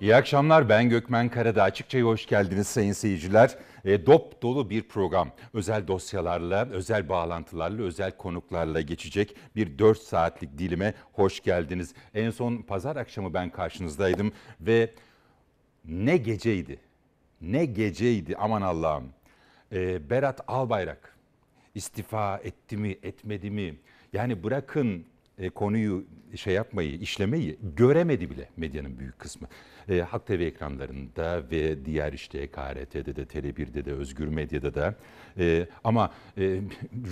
İyi akşamlar ben Gökmen Karada. Açıkça'ya hoş geldiniz sayın seyirciler. E, dop dolu bir program. Özel dosyalarla, özel bağlantılarla, özel konuklarla geçecek bir 4 saatlik dilime hoş geldiniz. En son pazar akşamı ben karşınızdaydım ve ne geceydi. Ne geceydi aman Allah'ım. E, Berat Albayrak istifa etti mi etmedi mi? Yani bırakın e, konuyu şey yapmayı, işlemeyi göremedi bile medyanın büyük kısmı. E, Halk TV ekranlarında ve diğer işte KRT'de de, Tele1'de de, Özgür Medya'da da. E, ama e,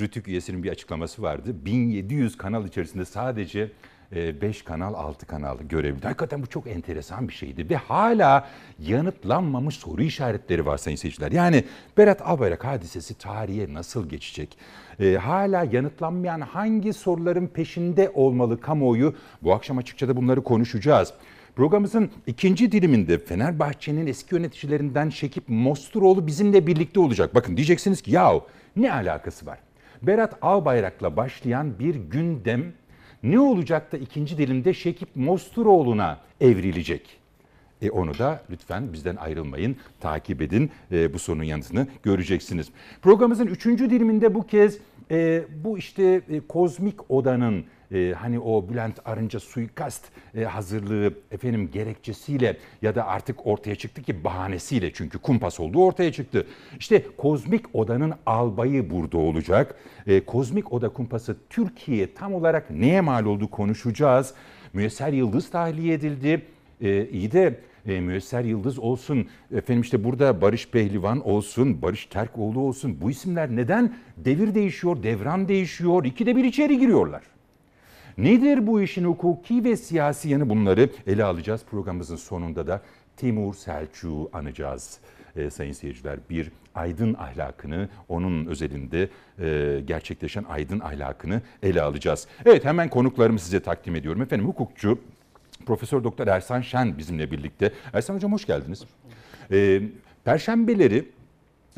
Rütük üyesinin bir açıklaması vardı. 1700 kanal içerisinde sadece 5 e, kanal 6 kanal görebildi. Hakikaten bu çok enteresan bir şeydi ve hala yanıtlanmamış soru işaretleri var sayın seyirciler. Yani Berat Albayrak hadisesi tarihe nasıl geçecek? E, hala yanıtlanmayan hangi soruların peşinde olmalı kamuoyu? Bu akşam açıkça da bunları konuşacağız. Programımızın ikinci diliminde Fenerbahçe'nin eski yöneticilerinden Şekip Mosturoğlu bizimle birlikte olacak. Bakın diyeceksiniz ki yahu ne alakası var? Berat Albayrak'la başlayan bir gündem ne olacak da ikinci dilimde Şekip Mosturoğlu'na evrilecek? E onu da lütfen bizden ayrılmayın, takip edin. E, bu sorunun yanıtını göreceksiniz. Programımızın üçüncü diliminde bu kez e, bu işte e, kozmik odanın e, hani o Bülent Arınca suikast e, hazırlığı efendim gerekçesiyle ya da artık ortaya çıktı ki bahanesiyle çünkü kumpas olduğu ortaya çıktı. İşte kozmik odanın albayı burada olacak. E, kozmik oda kumpası Türkiye tam olarak neye mal oldu konuşacağız. Müyesser Yıldız tahliye edildi. E, iyi de e, Müesser Yıldız olsun, efendim işte burada Barış Pehlivan olsun, Barış Terkoğlu olsun. Bu isimler neden devir değişiyor, devran değişiyor, ikide bir içeri giriyorlar. Nedir bu işin hukuki ve siyasi yanı bunları ele alacağız. Programımızın sonunda da Timur Selçuk'u anacağız e, sayın seyirciler. Bir aydın ahlakını, onun özelinde e, gerçekleşen aydın ahlakını ele alacağız. Evet hemen konuklarımı size takdim ediyorum. Efendim hukukçu Profesör Doktor Ersan Şen bizimle birlikte. Ersan Hocam hoş geldiniz. Hoş e, ee, Perşembeleri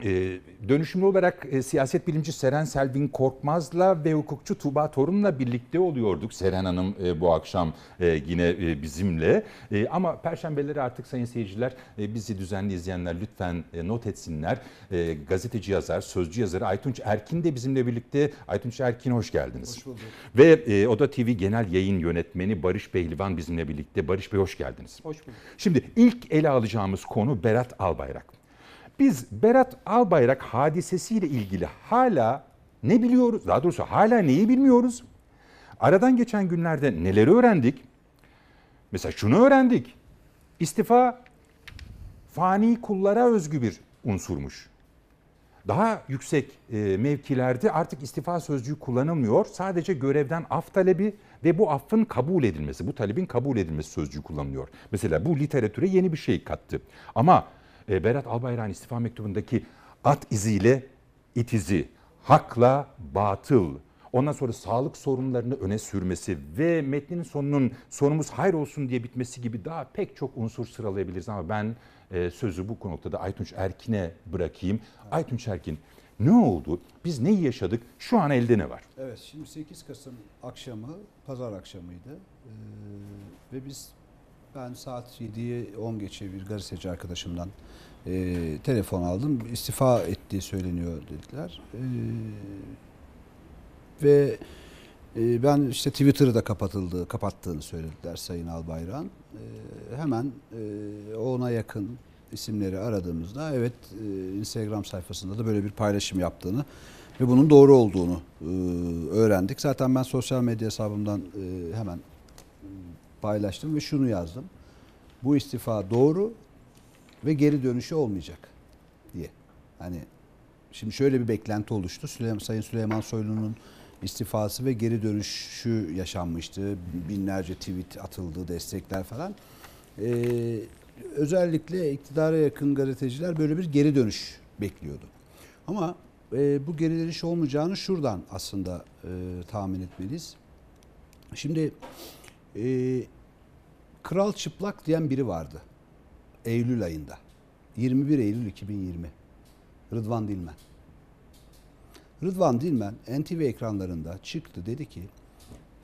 ee, dönüşümlü olarak e, siyaset bilimci Seren Selvin Korkmaz'la ve hukukçu Tuba Torun'la birlikte oluyorduk. Seren Hanım e, bu akşam e, yine e, bizimle. E, ama perşembeleri artık sayın seyirciler e, bizi düzenli izleyenler lütfen e, not etsinler. E, gazeteci yazar, sözcü yazarı Aytunç Erkin de bizimle birlikte. Aytunç Erkin hoş geldiniz. Hoş bulduk. Ve e, Oda TV Genel Yayın Yönetmeni Barış Pehlivan bizimle birlikte. Barış Bey hoş geldiniz. Hoş bulduk. Şimdi ilk ele alacağımız konu Berat Albayrak. Biz Berat Albayrak hadisesiyle ilgili hala ne biliyoruz? Daha doğrusu hala neyi bilmiyoruz? Aradan geçen günlerde neleri öğrendik? Mesela şunu öğrendik. İstifa fani kullara özgü bir unsurmuş. Daha yüksek e, mevkilerde artık istifa sözcüğü kullanılmıyor. Sadece görevden af talebi ve bu affın kabul edilmesi, bu talebin kabul edilmesi sözcüğü kullanılıyor. Mesela bu literatüre yeni bir şey kattı. Ama ee, Berat Albayrak'ın istifa mektubundaki at iziyle it izi, hakla batıl, ondan sonra sağlık sorunlarını öne sürmesi ve metnin sonunun sonumuz hayır olsun diye bitmesi gibi daha pek çok unsur sıralayabiliriz ama ben e, sözü bu noktada Aytunç Erkin'e bırakayım. Aytunç Erkin ne oldu? Biz neyi yaşadık? Şu an elde ne var? Evet şimdi 8 Kasım akşamı pazar akşamıydı ee, ve biz ben saat 7'ye 10 geçe bir gazeteci arkadaşımdan e, telefon aldım. İstifa ettiği söyleniyor dediler. E, ve e, ben işte Twitter'ı da kapatıldı, kapattığını söylediler Sayın Albayrak'ın. E, hemen e, ona yakın isimleri aradığımızda evet e, Instagram sayfasında da böyle bir paylaşım yaptığını ve bunun doğru olduğunu e, öğrendik. Zaten ben sosyal medya hesabımdan e, hemen paylaştım ve şunu yazdım. Bu istifa doğru ve geri dönüşü olmayacak diye. Hani şimdi şöyle bir beklenti oluştu. Süleyman, Sayın Süleyman Soylu'nun istifası ve geri dönüşü yaşanmıştı. Binlerce tweet atıldı, destekler falan. Ee, özellikle iktidara yakın gazeteciler böyle bir geri dönüş bekliyordu. Ama e, bu geri dönüş olmayacağını şuradan aslında e, tahmin etmeliyiz. Şimdi e, Kral Çıplak diyen biri vardı. Eylül ayında. 21 Eylül 2020. Rıdvan Dilmen. Rıdvan Dilmen NTV ekranlarında çıktı dedi ki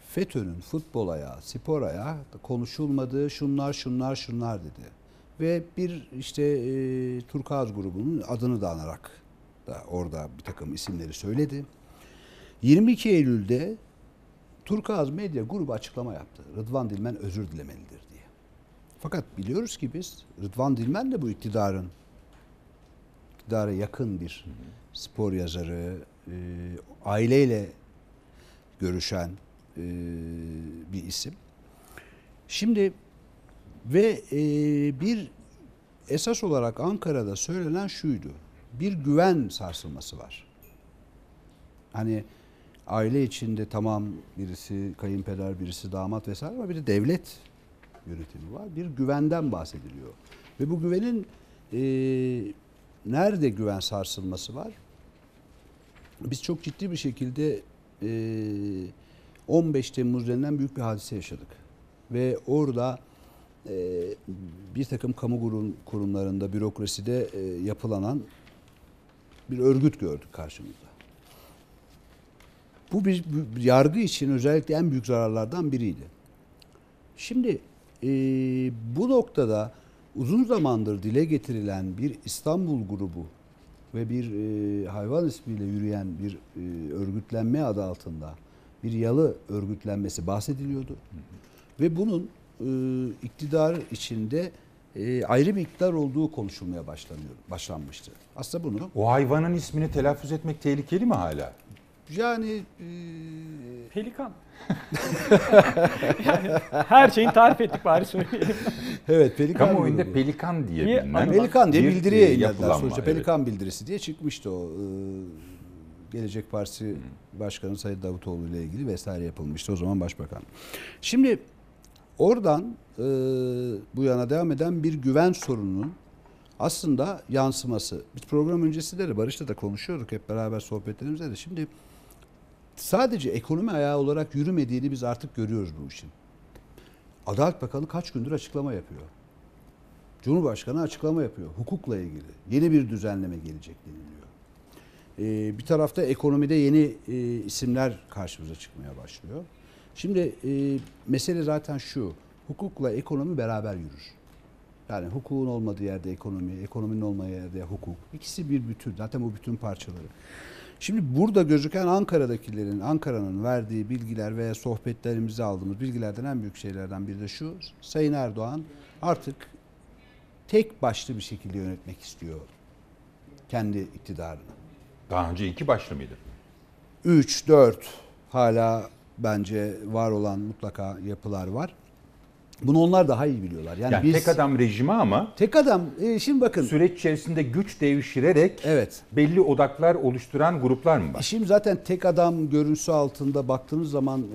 FETÖ'nün futbol ayağı, spor ayağı konuşulmadı, şunlar şunlar şunlar dedi. Ve bir işte e, Turkuaz grubunun adını da anarak da orada bir takım isimleri söyledi. 22 Eylül'de Turkuaz Medya Grubu açıklama yaptı. Rıdvan Dilmen özür dilemelidir diye. Fakat biliyoruz ki biz Rıdvan Dilmen de bu iktidarın iktidara yakın bir spor yazarı, e, aileyle görüşen e, bir isim. Şimdi ve e, bir esas olarak Ankara'da söylenen şuydu. Bir güven sarsılması var. Hani aile içinde tamam birisi kayınpeder, birisi damat vesaire ama bir de devlet yönetimi var. Bir güvenden bahsediliyor. Ve bu güvenin e, nerede güven sarsılması var? Biz çok ciddi bir şekilde e, 15 Temmuz denilen büyük bir hadise yaşadık. Ve orada e, bir takım kamu kurumlarında, bürokraside e, yapılanan bir örgüt gördük karşımızda. Bu biz yargı için özellikle en büyük zararlardan biriydi. Şimdi e, bu noktada uzun zamandır dile getirilen bir İstanbul grubu ve bir e, hayvan ismiyle yürüyen bir e, örgütlenme adı altında bir yalı örgütlenmesi bahsediliyordu. Ve bunun e, iktidar içinde e, ayrı bir iktidar olduğu konuşulmaya başlanıyor, başlanmıştı. Aslında bunu... O hayvanın ismini telaffuz etmek tehlikeli mi hala? Yani e... pelikan. yani her şeyin tarif ettik bari söyleyelim. Evet pelikan. Kamuoyunda grubu. pelikan diye bilinen. Hani pelikan diye bildiriye e, yayınladılar sonuçta. Evet. Pelikan bildirisi diye çıkmıştı o. Ee, Gelecek Partisi Başkanı Sayın Davutoğlu ile ilgili vesaire yapılmıştı o zaman başbakan. Şimdi oradan e, bu yana devam eden bir güven sorununun aslında yansıması. Biz program öncesinde de Barış'la da konuşuyorduk hep beraber sohbetlerimizde de. Şimdi sadece ekonomi ayağı olarak yürümediğini biz artık görüyoruz bu işin. Adalet Bakanı kaç gündür açıklama yapıyor. Cumhurbaşkanı açıklama yapıyor hukukla ilgili. Yeni bir düzenleme gelecek deniliyor. Ee, bir tarafta ekonomide yeni e, isimler karşımıza çıkmaya başlıyor. Şimdi e, mesele zaten şu. Hukukla ekonomi beraber yürür. Yani hukukun olmadığı yerde ekonomi, ekonominin olmadığı yerde hukuk. İkisi bir bütün. Zaten bu bütün parçaları. Şimdi burada gözüken Ankara'dakilerin, Ankara'nın verdiği bilgiler veya sohbetlerimizi aldığımız bilgilerden en büyük şeylerden biri de şu. Sayın Erdoğan artık tek başlı bir şekilde yönetmek istiyor kendi iktidarını. Daha önce iki başlı mıydı? Üç, dört hala bence var olan mutlaka yapılar var. Bunu onlar daha iyi biliyorlar. Yani, yani biz, tek adam rejimi ama tek adam e, şimdi bakın süreç içerisinde güç devşirerek evet. belli odaklar oluşturan gruplar mı var? E, şimdi zaten tek adam görüntüsü altında baktığınız zaman e,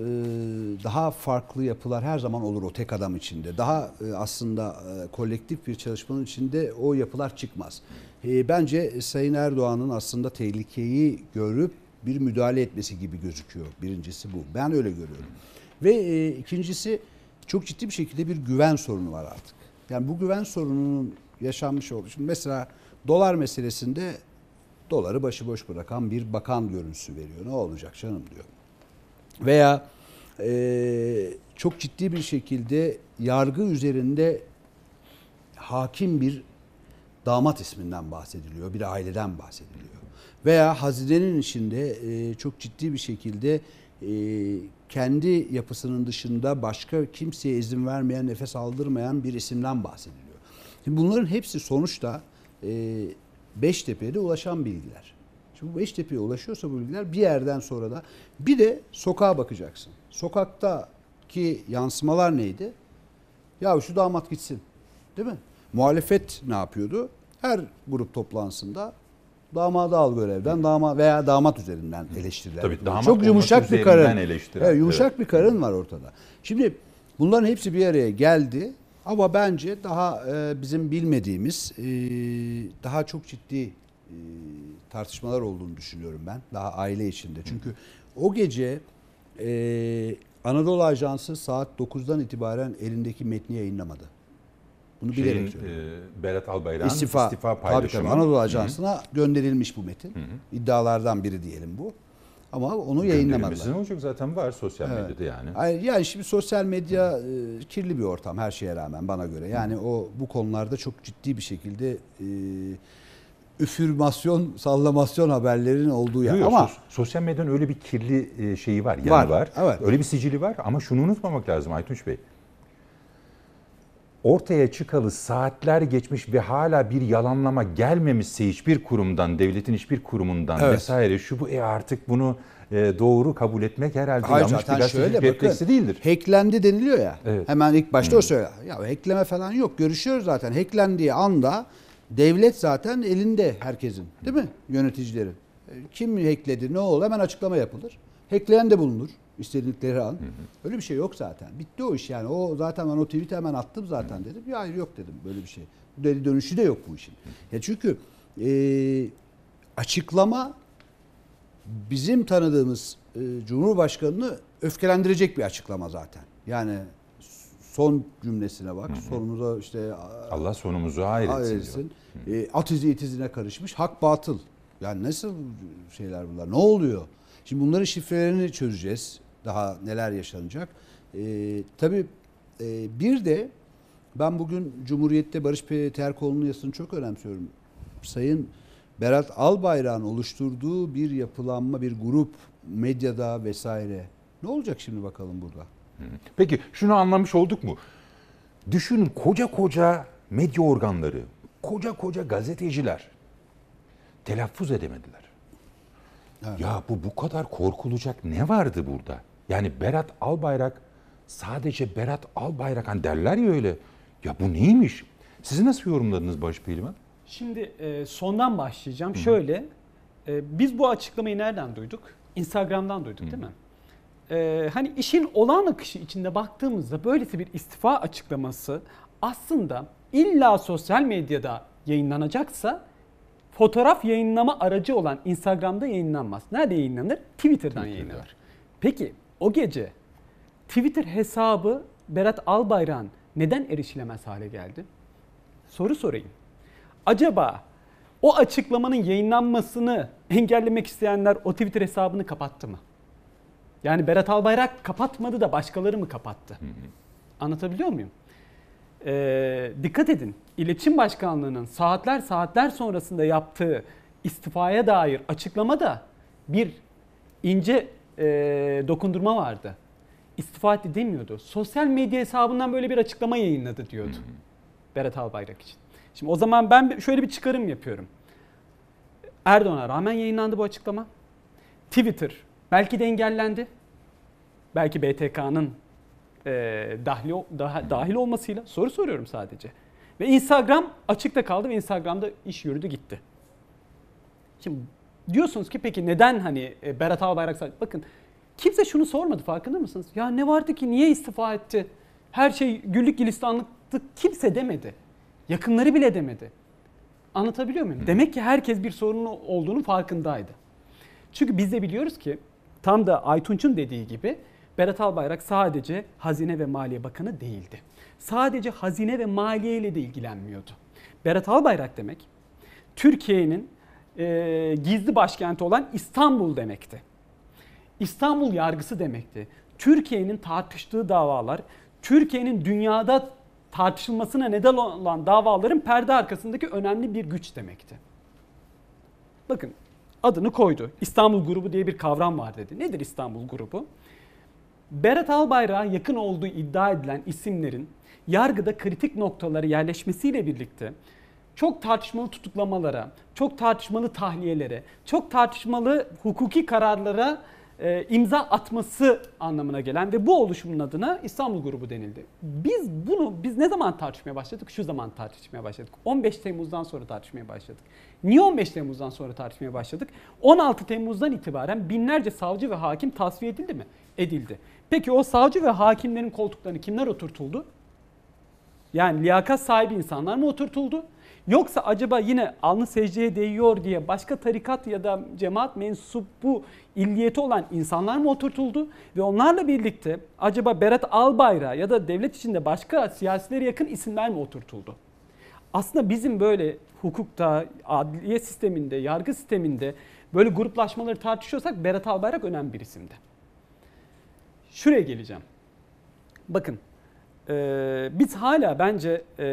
daha farklı yapılar her zaman olur o tek adam içinde. Daha e, aslında e, kolektif bir çalışmanın içinde o yapılar çıkmaz. E, bence Sayın Erdoğan'ın aslında tehlikeyi görüp bir müdahale etmesi gibi gözüküyor. Birincisi bu. Ben öyle görüyorum. Ve e, ikincisi çok ciddi bir şekilde bir güven sorunu var artık. Yani bu güven sorununun yaşanmış olduğu. Şimdi mesela dolar meselesinde doları başıboş bırakan bir bakan görüntüsü veriyor. Ne olacak canım diyor. Veya e, çok ciddi bir şekilde yargı üzerinde hakim bir damat isminden bahsediliyor, bir aileden bahsediliyor. Veya hazinenin içinde e, çok ciddi bir şekilde e, kendi yapısının dışında başka kimseye izin vermeyen, nefes aldırmayan bir isimden bahsediliyor. Şimdi bunların hepsi sonuçta e, Beştepe'ye ulaşan bilgiler. Şimdi bu Beştepe'ye ulaşıyorsa bu bilgiler bir yerden sonra da bir de sokağa bakacaksın. Sokaktaki yansımalar neydi? Ya şu damat gitsin. Değil mi? Muhalefet ne yapıyordu? Her grup toplantısında Damadı al görevden damat veya damat üzerinden eleştiriler. Tabii, damat Çok yumuşak bir karın. evet, yumuşak evet. bir karın var ortada. Şimdi bunların hepsi bir araya geldi ama bence daha e, bizim bilmediğimiz e, daha çok ciddi e, tartışmalar olduğunu düşünüyorum ben. Daha aile içinde. Çünkü o gece e, Anadolu Ajansı saat 9'dan itibaren elindeki metni yayınlamadı. Bunu şeyin, bilerek söylüyorum. E, Berat Albayrak'ın istifa, istifa paylaşımı. Tabii, Anadolu Ajansı'na Hı-hı. gönderilmiş bu metin. Hı-hı. İddialardan biri diyelim bu. Ama onu yayınlamadılar. ne olacak zaten var sosyal evet. medyada yani. Hayır, yani şimdi sosyal medya E, kirli bir ortam her şeye rağmen bana göre. Yani Hı. o bu konularda çok ciddi bir şekilde e, üfürmasyon, sallamasyon haberlerin olduğu yer. Ama sosyal medyanın öyle bir kirli e, şeyi var, yanı var. var. Evet. Öyle bir sicili var ama şunu unutmamak lazım Aytunç Bey ortaya çıkalı saatler geçmiş ve hala bir yalanlama gelmemişse hiçbir kurumdan, devletin hiçbir kurumundan evet. vesaire şu bu e artık bunu e, doğru kabul etmek herhalde Hayır, yanlış bir şöyle, refleksi değildir. Hacklendi deniliyor ya. Evet. Hemen ilk başta hmm. o söyler. Ya hackleme falan yok. Görüşüyoruz zaten. Hacklendiği anda devlet zaten elinde herkesin. Değil mi? yöneticileri? E, kim hackledi, ne oldu hemen açıklama yapılır. Hackleyen de bulunur istedikleri al, Hı hı. Öyle bir şey yok zaten. Bitti o iş yani. O zaten ben o tweet'i hemen attım zaten hı. dedim. Ya hayır yok dedim böyle bir şey. Dedi dönüşü de yok bu işin. Ya çünkü e, açıklama bizim tanıdığımız e, Cumhurbaşkanını öfkelendirecek bir açıklama zaten. Yani son cümlesine bak. Sonumuza işte Allah sonumuzu hayretsin. E, at izi itizine karışmış. Hak batıl. Yani nasıl şeyler bunlar? Ne oluyor? Şimdi bunların şifrelerini çözeceğiz daha neler yaşanacak. E, tabii e, bir de ben bugün Cumhuriyet'te Barış Terkoğlu'nun yazısını çok önemsiyorum. Sayın Berat Albayrak'ın oluşturduğu bir yapılanma, bir grup medyada vesaire. Ne olacak şimdi bakalım burada? Peki şunu anlamış olduk mu? Düşünün koca koca medya organları, koca koca gazeteciler telaffuz edemediler. Evet. Ya bu bu kadar korkulacak ne vardı burada? Yani Berat Albayrak sadece Berat Albayrak hani derler ya öyle. Ya bu neymiş? Sizi nasıl yorumladınız Barış Pehlivan? Şimdi e, sondan başlayacağım. Hı. Şöyle e, biz bu açıklamayı nereden duyduk? Instagram'dan duyduk Hı. değil mi? E, hani işin olağan akışı içinde baktığımızda böylesi bir istifa açıklaması aslında illa sosyal medyada yayınlanacaksa fotoğraf yayınlama aracı olan Instagram'da yayınlanmaz. Nerede yayınlanır? Twitter'dan Twitter'da. yayınlanır. Peki o gece Twitter hesabı Berat Albayrak'ın neden erişilemez hale geldi? Soru sorayım. Acaba o açıklamanın yayınlanmasını engellemek isteyenler o Twitter hesabını kapattı mı? Yani Berat Albayrak kapatmadı da başkaları mı kapattı? Anlatabiliyor muyum? Ee, dikkat edin. İletişim Başkanlığı'nın saatler saatler sonrasında yaptığı istifaya dair açıklama da bir ince e, dokundurma vardı. İstifa etti demiyordu. Sosyal medya hesabından böyle bir açıklama yayınladı diyordu. Hı hı. Berat Albayrak için. Şimdi o zaman ben şöyle bir çıkarım yapıyorum. Erdoğan'a rağmen yayınlandı bu açıklama. Twitter belki de engellendi. Belki BTK'nın e, dahil, dah, dahil olmasıyla soru soruyorum sadece. Ve Instagram açıkta kaldı ve Instagram'da iş yürüdü gitti. Şimdi diyorsunuz ki peki neden hani e, Berat Albayrak'sa bakın kimse şunu sormadı farkında mısınız? Ya ne vardı ki niye istifa etti? Her şey güllük gülistanlıktı kimse demedi. Yakınları bile demedi. Anlatabiliyor muyum? Hı. Demek ki herkes bir sorunu olduğunu farkındaydı. Çünkü biz de biliyoruz ki tam da Aytunç'un dediği gibi Berat Albayrak sadece Hazine ve Maliye Bakanı değildi. Sadece Hazine ve Maliye ile de ilgilenmiyordu. Berat Albayrak demek Türkiye'nin e, gizli başkenti olan İstanbul demekti. İstanbul yargısı demekti. Türkiye'nin tartıştığı davalar, Türkiye'nin dünyada tartışılmasına neden olan davaların perde arkasındaki önemli bir güç demekti. Bakın adını koydu. İstanbul grubu diye bir kavram var dedi. Nedir İstanbul grubu? Berat Albayrak'a yakın olduğu iddia edilen isimlerin yargıda kritik noktaları yerleşmesiyle birlikte çok tartışmalı tutuklamalara, çok tartışmalı tahliyelere, çok tartışmalı hukuki kararlara e, imza atması anlamına gelen ve bu oluşumun adına İstanbul grubu denildi. Biz bunu biz ne zaman tartışmaya başladık? Şu zaman tartışmaya başladık. 15 Temmuz'dan sonra tartışmaya başladık. Niye 15 Temmuz'dan sonra tartışmaya başladık? 16 Temmuz'dan itibaren binlerce savcı ve hakim tasfiye edildi mi? Edildi. Peki o savcı ve hakimlerin koltuklarını kimler oturtuldu? Yani liyakat sahibi insanlar mı oturtuldu? Yoksa acaba yine alnı secdeye değiyor diye başka tarikat ya da cemaat mensubu illiyeti olan insanlar mı oturtuldu? Ve onlarla birlikte acaba Berat Albayrak ya da devlet içinde başka siyasilere yakın isimler mi oturtuldu? Aslında bizim böyle hukukta, adliye sisteminde, yargı sisteminde böyle gruplaşmaları tartışıyorsak Berat Albayrak önemli bir isimdi. Şuraya geleceğim. Bakın ee, biz hala bence e,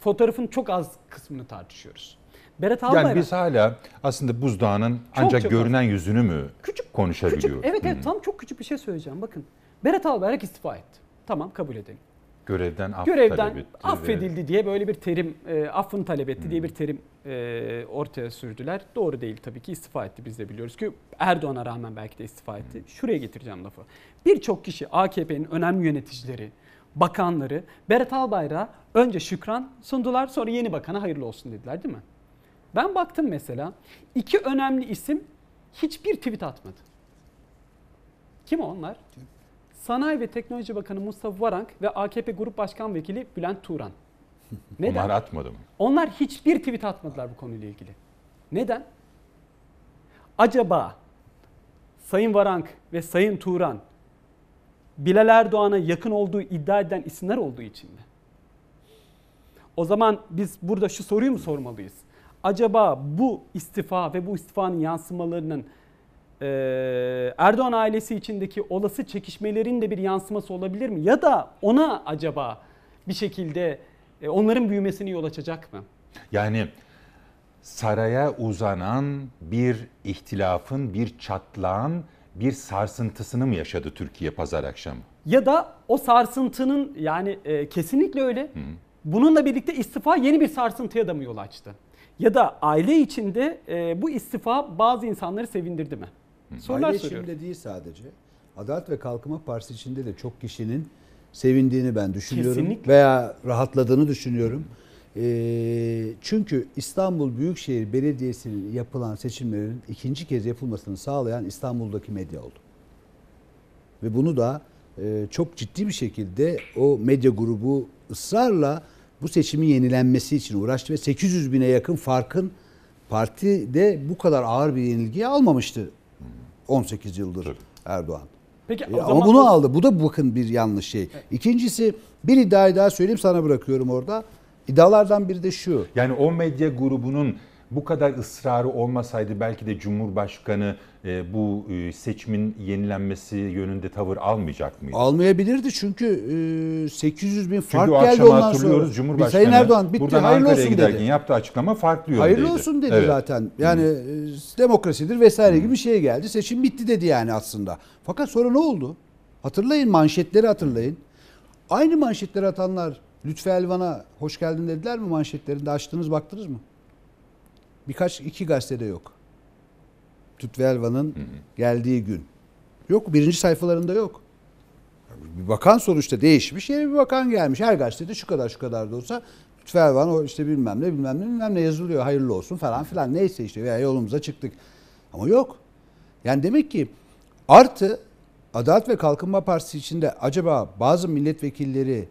fotoğrafın çok az kısmını tartışıyoruz. Berat Albayrak. Yani biz hala aslında buzdağının çok, ancak çok görünen az. yüzünü mü küçük, konuşabiliyoruz? Küçük, evet evet hmm. tam çok küçük bir şey söyleyeceğim. Bakın Berat Albayrak istifa etti. Tamam kabul edelim. Görevden, af görevden affedildi diye böyle bir terim, e, affını talep etti hmm. diye bir terim e, ortaya sürdüler. Doğru değil tabii ki istifa etti biz de biliyoruz ki Erdoğan'a rağmen belki de istifa etti. Hmm. Şuraya getireceğim lafı. Birçok kişi AKP'nin önemli yöneticileri, bakanları Berat Albayrak'a önce şükran sundular sonra yeni bakana hayırlı olsun dediler değil mi? Ben baktım mesela iki önemli isim hiçbir tweet atmadı. Kim onlar? Kim? Sanayi ve Teknoloji Bakanı Mustafa Varank ve AKP Grup Başkan Vekili Bülent Turan. Neden? Onlar atmadı mı? Onlar hiçbir tweet atmadılar bu konuyla ilgili. Neden? Acaba Sayın Varank ve Sayın Turan Bilal Erdoğan'a yakın olduğu iddia eden isimler olduğu için mi? O zaman biz burada şu soruyu mu sormalıyız? Acaba bu istifa ve bu istifanın yansımalarının ee, Erdoğan ailesi içindeki olası çekişmelerin de bir yansıması olabilir mi? Ya da ona acaba bir şekilde e, onların büyümesini yol açacak mı? Yani saraya uzanan bir ihtilafın, bir çatlağın bir sarsıntısını mı yaşadı Türkiye pazar akşamı? Ya da o sarsıntının yani e, kesinlikle öyle. Hı. Bununla birlikte istifa yeni bir sarsıntıya da mı yol açtı? Ya da aile içinde e, bu istifa bazı insanları sevindirdi mi? sorular Aile soruyorum. içinde değil sadece. Adalet ve Kalkınma Partisi içinde de çok kişinin sevindiğini ben düşünüyorum. Kesinlikle. Veya rahatladığını düşünüyorum. E, çünkü İstanbul Büyükşehir Belediyesi'nin yapılan seçimlerin ikinci kez yapılmasını sağlayan İstanbul'daki medya oldu. Ve bunu da e, çok ciddi bir şekilde o medya grubu ısrarla bu seçimin yenilenmesi için uğraştı ve 800 bine yakın farkın partide bu kadar ağır bir yenilgiyi almamıştı 18 yıldır Tabii. Erdoğan. Peki, e, ama bunu o... aldı. Bu da bakın bir yanlış şey. Evet. İkincisi bir iddiayı daha söyleyeyim sana bırakıyorum orada. İddialardan biri de şu. Yani o medya grubunun bu kadar ısrarı olmasaydı belki de Cumhurbaşkanı e, bu e, seçimin yenilenmesi yönünde tavır almayacak mıydı? Almayabilirdi çünkü e, 800 bin fark çünkü geldi ondan sonra. Cumhurbaşkanı Sayın Erdoğan bitti buradan hayırlı Ankara'ya olsun giderken dedi. yaptığı açıklama farklı yöndeydi. Hayırlı olsun dedi Evet. zaten. Yani e, demokrasidir vesaire gibi bir şey geldi. Seçim bitti dedi yani aslında. Fakat sonra ne oldu? Hatırlayın manşetleri hatırlayın. Aynı manşetleri atanlar Lütfü Elvan'a hoş geldin dediler mi manşetlerinde açtınız baktınız mı? birkaç iki gazetede yok. Tüt ve Elvan'ın geldiği gün. Yok birinci sayfalarında yok. Bir bakan sonuçta değişmiş. Yeni bir bakan gelmiş. Her gazetede şu kadar şu kadar da olsa Tüt ve Elvan o işte bilmem ne bilmem ne bilmem ne yazılıyor. Hayırlı olsun falan filan. Neyse işte veya yolumuza çıktık. Ama yok. Yani demek ki artı Adalet ve Kalkınma Partisi içinde acaba bazı milletvekilleri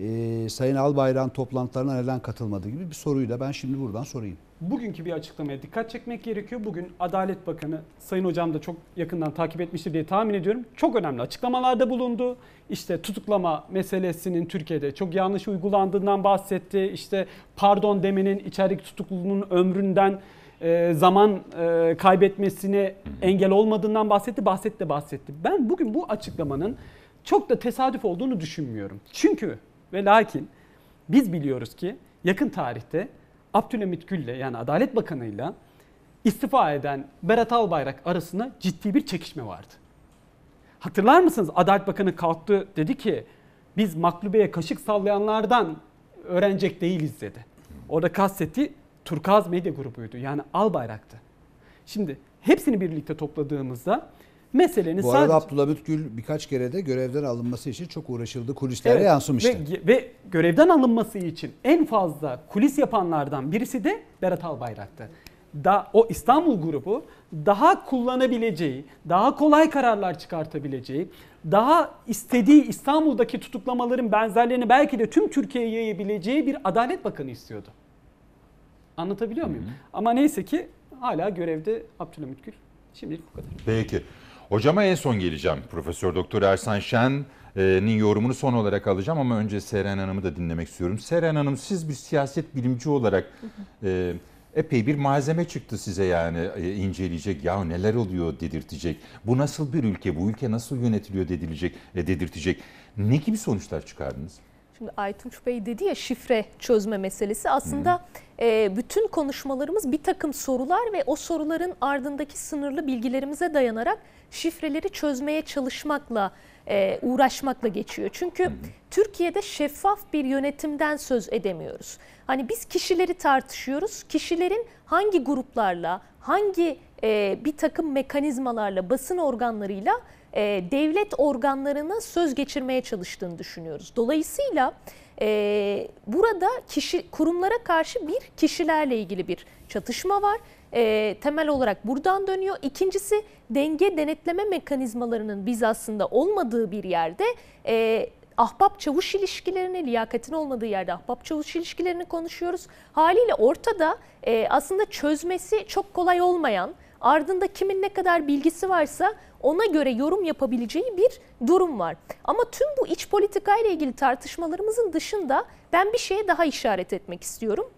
e, Sayın Albayrak'ın toplantılarına neden katılmadı gibi bir soruyu da ben şimdi buradan sorayım. Bugünkü bir açıklamaya dikkat çekmek gerekiyor. Bugün Adalet Bakanı Sayın Hocam da çok yakından takip etmiştir diye tahmin ediyorum. Çok önemli açıklamalarda bulundu. İşte tutuklama meselesinin Türkiye'de çok yanlış uygulandığından bahsetti. İşte pardon demenin içerik tutukluluğunun ömründen e, zaman e, kaybetmesine engel olmadığından bahsetti, bahsetti, bahsetti. Ben bugün bu açıklamanın çok da tesadüf olduğunu düşünmüyorum. Çünkü ve lakin biz biliyoruz ki yakın tarihte Abdülhamit Gül'le yani Adalet Bakanı'yla istifa eden Berat Albayrak arasında ciddi bir çekişme vardı. Hatırlar mısınız? Adalet Bakanı kalktı dedi ki biz maklubeye kaşık sallayanlardan öğrenecek değiliz dedi. Orada kastetti Turkaz Medya Grubu'ydu. Yani Albayrak'tı. Şimdi hepsini birlikte topladığımızda Meselenin Bu arada Abdülhamit Gül birkaç kere de görevden alınması için çok uğraşıldı. Kulislere evet, yansımıştı. Ve, ve görevden alınması için en fazla kulis yapanlardan birisi de Berat Albayrak'tı. Da, o İstanbul grubu daha kullanabileceği, daha kolay kararlar çıkartabileceği, daha istediği İstanbul'daki tutuklamaların benzerlerini belki de tüm Türkiye'ye yayabileceği bir Adalet Bakanı istiyordu. Anlatabiliyor muyum? Hı hı. Ama neyse ki hala görevde Abdülhamit Gül. Şimdilik bu kadar. Peki. Hocama en son geleceğim. Profesör Doktor Ersan Şen'in yorumunu son olarak alacağım ama önce Seren Hanım'ı da dinlemek istiyorum. Seren Hanım siz bir siyaset bilimci olarak e, epey bir malzeme çıktı size yani e, inceleyecek. Ya neler oluyor dedirtecek. Bu nasıl bir ülke? Bu ülke nasıl yönetiliyor dedilecek, e, dedirtecek. Ne gibi sonuçlar çıkardınız? Şimdi Aytunç Bey dedi ya şifre çözme meselesi aslında E, bütün konuşmalarımız bir takım sorular ve o soruların ardındaki sınırlı bilgilerimize dayanarak şifreleri çözmeye çalışmakla e, uğraşmakla geçiyor. Çünkü hı hı. Türkiye'de şeffaf bir yönetimden söz edemiyoruz. Hani biz kişileri tartışıyoruz. Kişilerin hangi gruplarla, hangi e, bir takım mekanizmalarla, basın organlarıyla e, devlet organlarına söz geçirmeye çalıştığını düşünüyoruz. Dolayısıyla e, burada kişi kurumlara karşı bir kişilerle ilgili bir çatışma var. E, temel olarak buradan dönüyor. İkincisi denge denetleme mekanizmalarının biz aslında olmadığı bir yerde e, ahbap çavuş ilişkilerini, liyakatin olmadığı yerde ahbap çavuş ilişkilerini konuşuyoruz. Haliyle ortada e, aslında çözmesi çok kolay olmayan ardında kimin ne kadar bilgisi varsa ona göre yorum yapabileceği bir durum var. Ama tüm bu iç politikayla ilgili tartışmalarımızın dışında ben bir şeye daha işaret etmek istiyorum.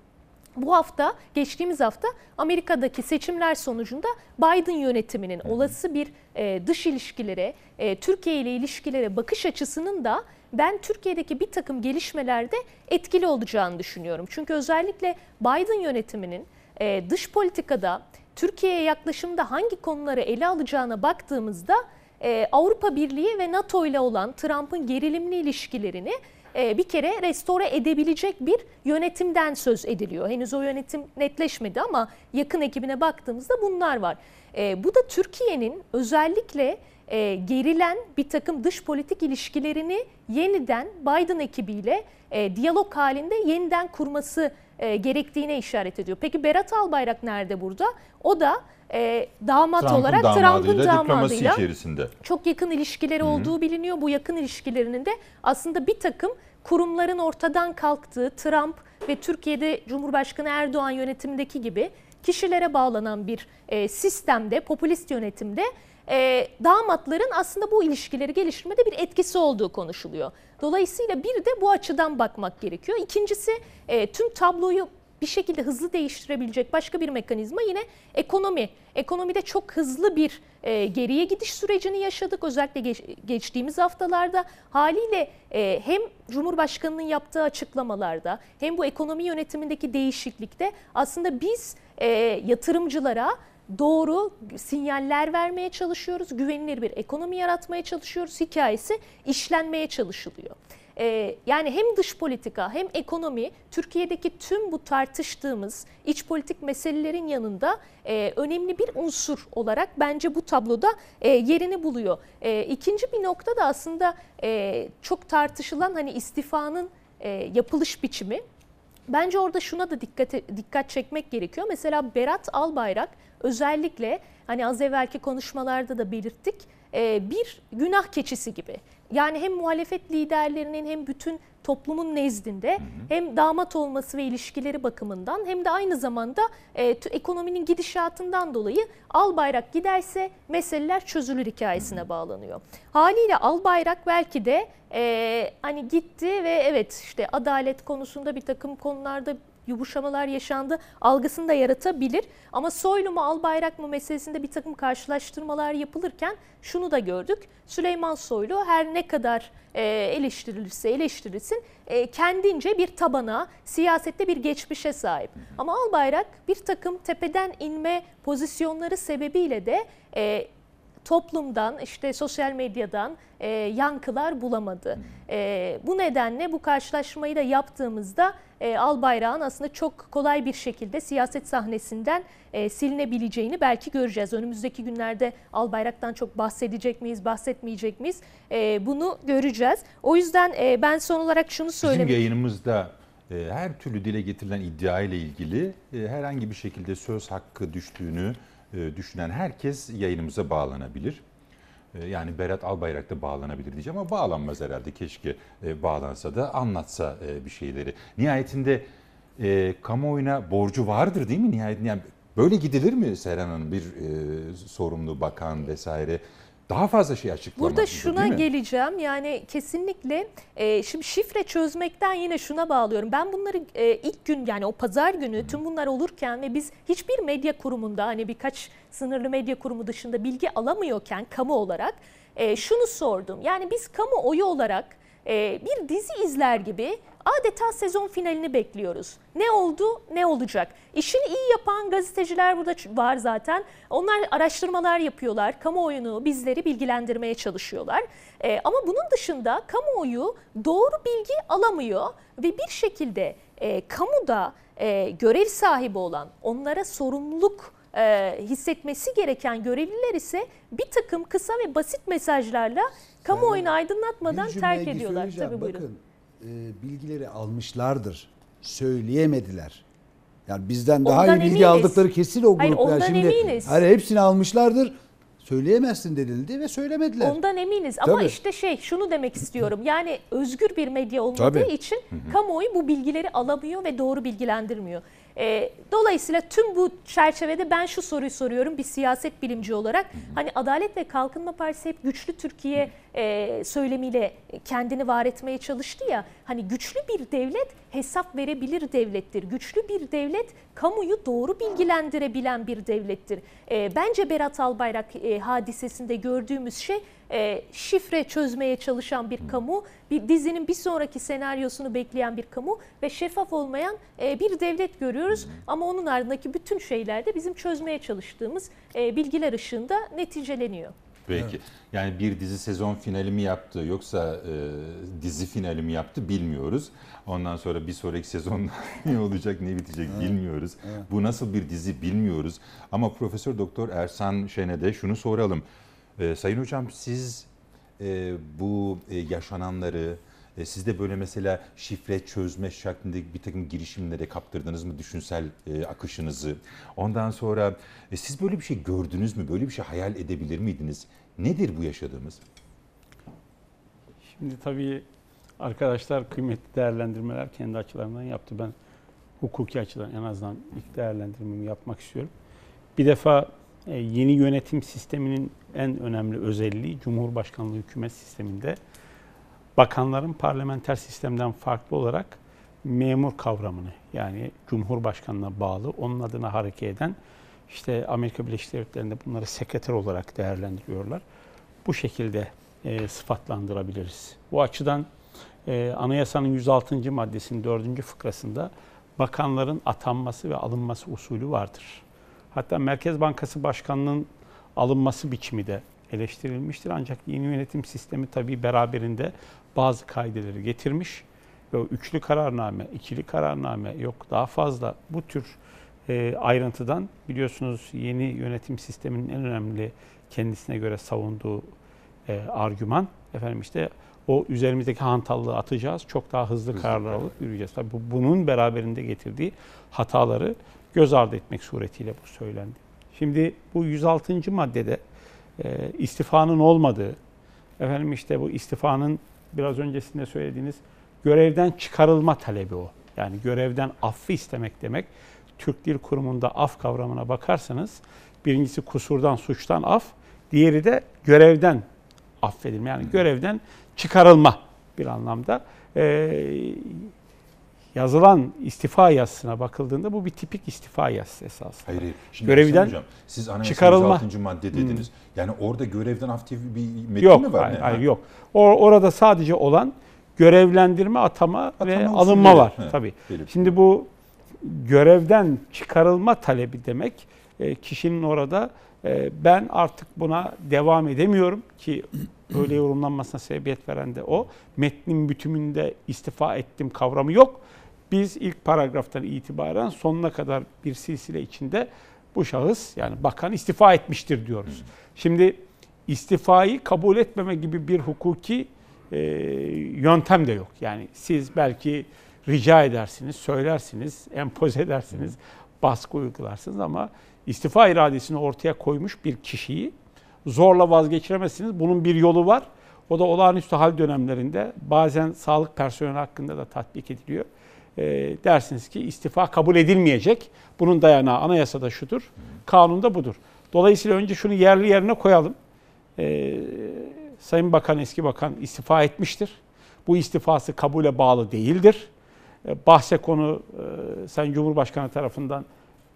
Bu hafta, geçtiğimiz hafta Amerika'daki seçimler sonucunda Biden yönetiminin olası bir e, dış ilişkilere, e, Türkiye ile ilişkilere bakış açısının da ben Türkiye'deki bir takım gelişmelerde etkili olacağını düşünüyorum. Çünkü özellikle Biden yönetiminin e, dış politikada Türkiye'ye yaklaşımda hangi konuları ele alacağına baktığımızda e, Avrupa Birliği ve NATO ile olan Trump'ın gerilimli ilişkilerini e, bir kere restore edebilecek bir yönetimden söz ediliyor. Henüz o yönetim netleşmedi ama yakın ekibine baktığımızda bunlar var. E, bu da Türkiye'nin özellikle e, gerilen bir takım dış politik ilişkilerini yeniden Biden ekibiyle e, diyalog halinde yeniden kurması e, gerektiğine işaret ediyor. Peki Berat Albayrak nerede burada? O da e, damat Trump'ın olarak Trump'ın damadıyla içerisinde. çok yakın ilişkileri Hı-hı. olduğu biliniyor. Bu yakın ilişkilerinin de aslında bir takım kurumların ortadan kalktığı Trump ve Türkiye'de Cumhurbaşkanı Erdoğan yönetimindeki gibi kişilere bağlanan bir e, sistemde, popülist yönetimde e, damatların aslında bu ilişkileri geliştirmede bir etkisi olduğu konuşuluyor. Dolayısıyla bir de bu açıdan bakmak gerekiyor. İkincisi e, tüm tabloyu bir şekilde hızlı değiştirebilecek başka bir mekanizma yine ekonomi. Ekonomide çok hızlı bir e, geriye gidiş sürecini yaşadık özellikle geç, geçtiğimiz haftalarda. Haliyle e, hem Cumhurbaşkanı'nın yaptığı açıklamalarda hem bu ekonomi yönetimindeki değişiklikte aslında biz e, yatırımcılara doğru sinyaller vermeye çalışıyoruz. Güvenilir bir ekonomi yaratmaya çalışıyoruz. Hikayesi işlenmeye çalışılıyor. Ee, yani hem dış politika hem ekonomi Türkiye'deki tüm bu tartıştığımız iç politik meselelerin yanında e, önemli bir unsur olarak bence bu tabloda e, yerini buluyor. E, ikinci bir nokta da aslında e, çok tartışılan hani istifanın e, yapılış biçimi. Bence orada şuna da dikkat dikkat çekmek gerekiyor. Mesela Berat Albayrak özellikle hani az evvelki konuşmalarda da belirttik e, bir günah keçisi gibi. Yani hem muhalefet liderlerinin hem bütün toplumun nezdinde hem damat olması ve ilişkileri bakımından hem de aynı zamanda e, ekonominin gidişatından dolayı al bayrak giderse meseleler çözülür hikayesine bağlanıyor. Haliyle al bayrak belki de e, hani gitti ve evet işte adalet konusunda bir takım konularda yumuşamalar yaşandı algısını da yaratabilir. Ama Soylu mu Albayrak mı meselesinde bir takım karşılaştırmalar yapılırken şunu da gördük. Süleyman Soylu her ne kadar e, eleştirilirse eleştirilsin e, kendince bir tabana, siyasette bir geçmişe sahip. Ama Albayrak bir takım tepeden inme pozisyonları sebebiyle de e, toplumdan işte sosyal medyadan e, yankılar bulamadı. E, bu nedenle bu karşılaşmayı da yaptığımızda e, Albayrak'ın aslında çok kolay bir şekilde siyaset sahnesinden e, silinebileceğini belki göreceğiz. Önümüzdeki günlerde Albayrak'tan çok bahsedecek miyiz, bahsetmeyecek miyiz e, bunu göreceğiz. O yüzden e, ben son olarak şunu söylemek... Bizim yayınımızda e, her türlü dile getirilen iddia ile ilgili e, herhangi bir şekilde söz hakkı düştüğünü e, düşünen herkes yayınımıza bağlanabilir. E, yani Berat Albayrak da bağlanabilir diyeceğim ama bağlanmaz herhalde. Keşke e, bağlansa da anlatsa bir şeyleri. Nihayetinde kamuoyuna borcu vardır değil mi? Nihayetinde yani böyle gidilir mi Seren Hanım bir sorumlu bakan vesaire daha fazla şey açıklamak. Burada şuna geleceğim yani kesinlikle e, şimdi şifre çözmekten yine şuna bağlıyorum. Ben bunları e, ilk gün yani o pazar günü tüm bunlar olurken ve biz hiçbir medya kurumunda hani birkaç sınırlı medya kurumu dışında bilgi alamıyorken kamu olarak e, şunu sordum. Yani biz kamuoyu olarak e, bir dizi izler gibi adeta sezon finalini bekliyoruz. Ne oldu, ne olacak? İşini iyi yapan gazeteciler burada var zaten. Onlar araştırmalar yapıyorlar, kamuoyunu, bizleri bilgilendirmeye çalışıyorlar. E, ama bunun dışında kamuoyu doğru bilgi alamıyor ve bir şekilde e, kamuda e, görev sahibi olan, onlara sorumluluk e, hissetmesi gereken görevliler ise bir takım kısa ve basit mesajlarla kamuoyunu aydınlatmadan terk ediyorlar. Tabii buyurun. Bakın e, bilgileri almışlardır. Söyleyemediler. Yani bizden ondan daha iyi bilgi eminiz. aldıkları kesin o gruplar. Hayır, ondan Şimdi eminiz. Hayır, hepsini almışlardır. Söyleyemezsin denildi ve söylemediler. Ondan eminiz Tabii. ama işte şey şunu demek istiyorum. Yani özgür bir medya olmadığı Tabii. için kamuoyu bu bilgileri alamıyor ve doğru bilgilendirmiyor. E, dolayısıyla tüm bu çerçevede ben şu soruyu soruyorum bir siyaset bilimci olarak. Hani Adalet ve Kalkınma Partisi hep güçlü Türkiye e, söylemiyle kendini var etmeye çalıştı ya. Hani güçlü bir devlet hesap verebilir devlettir. Güçlü bir devlet kamuyu doğru bilgilendirebilen bir devlettir. E, bence Berat Albayrak e, hadisesinde gördüğümüz şey e, şifre çözmeye çalışan bir kamu, bir dizinin bir sonraki senaryosunu bekleyen bir kamu ve şeffaf olmayan e, bir devlet görüyoruz. Ama onun ardındaki bütün şeylerde bizim çözmeye çalıştığımız e, bilgiler ışığında neticeleniyor belki. Evet. Yani bir dizi sezon finali mi yaptı yoksa e, dizi finali mi yaptı bilmiyoruz. Ondan sonra bir sonraki sezon ne olacak ne bitecek evet. bilmiyoruz. Evet. Bu nasıl bir dizi bilmiyoruz. Ama Profesör Doktor Ersan Şen'e de şunu soralım. E, Sayın Hocam siz e, bu e, yaşananları, e, siz de böyle mesela şifre çözme şeklinde bir takım girişimlere kaptırdınız mı düşünsel e, akışınızı? Ondan sonra e, siz böyle bir şey gördünüz mü? Böyle bir şey hayal edebilir miydiniz? Nedir bu yaşadığımız? Şimdi tabii arkadaşlar kıymetli değerlendirmeler kendi açılarından yaptı. Ben hukuki açıdan en azından ilk değerlendirmemi yapmak istiyorum. Bir defa e, yeni yönetim sisteminin en önemli özelliği Cumhurbaşkanlığı hükümet sisteminde bakanların parlamenter sistemden farklı olarak memur kavramını yani Cumhurbaşkanına bağlı onun adına hareket eden işte Amerika Birleşik Devletleri'nde bunları sekreter olarak değerlendiriyorlar. Bu şekilde e, sıfatlandırabiliriz. Bu açıdan e, anayasanın 106. maddesinin 4. fıkrasında bakanların atanması ve alınması usulü vardır. Hatta Merkez Bankası Başkanı'nın alınması biçimi de eleştirilmiştir. Ancak yeni yönetim sistemi tabii beraberinde bazı kaydeleri getirmiş ve o üçlü kararname, ikili kararname yok daha fazla bu tür e, ayrıntıdan biliyorsunuz yeni yönetim sisteminin en önemli kendisine göre savunduğu e, argüman efendim işte o üzerimizdeki hantallığı atacağız. Çok daha hızlı, hızlı kararlar alıp yürüyeceğiz. Tabii bu, bunun beraberinde getirdiği hataları göz ardı etmek suretiyle bu söylendi. Şimdi bu 106. maddede e, istifanın olmadığı, efendim işte bu istifanın biraz öncesinde söylediğiniz görevden çıkarılma talebi o. Yani görevden affı istemek demek. Türk Dil Kurumu'nda af kavramına bakarsanız birincisi kusurdan, suçtan af, diğeri de görevden affedilme. Yani görevden çıkarılma bir anlamda. Ee, yazılan istifa yazısına bakıldığında bu bir tipik istifa yazısı esasında. Hayır hayır. Şimdi şey görevden hocam, siz çıkarılma 6. madde hmm. dediniz. Hmm. Yani orada görevden aktif bir metin yok, mi var? Hayır, ne? hayır yok. Or orada sadece olan görevlendirme, atama, atama ve alınma var He, tabii. Belirtme. Şimdi bu görevden çıkarılma talebi demek e, kişinin orada e, ben artık buna devam edemiyorum ki öyle yorumlanmasına sebebiyet veren de o. Metnin bütününde istifa ettim kavramı yok. Biz ilk paragraftan itibaren sonuna kadar bir silsile içinde bu şahıs yani bakan istifa etmiştir diyoruz. Şimdi istifayı kabul etmeme gibi bir hukuki e, yöntem de yok. Yani siz belki rica edersiniz, söylersiniz, empoze edersiniz, baskı uygularsınız ama istifa iradesini ortaya koymuş bir kişiyi zorla vazgeçiremezsiniz. Bunun bir yolu var. O da olağanüstü hal dönemlerinde bazen sağlık personeli hakkında da tatbik ediliyor e, dersiniz ki istifa kabul edilmeyecek. Bunun dayanağı anayasada şudur, kanunda budur. Dolayısıyla önce şunu yerli yerine koyalım. E, Sayın Bakan, eski bakan istifa etmiştir. Bu istifası kabule bağlı değildir. E, bahse konu e, Sayın Cumhurbaşkanı tarafından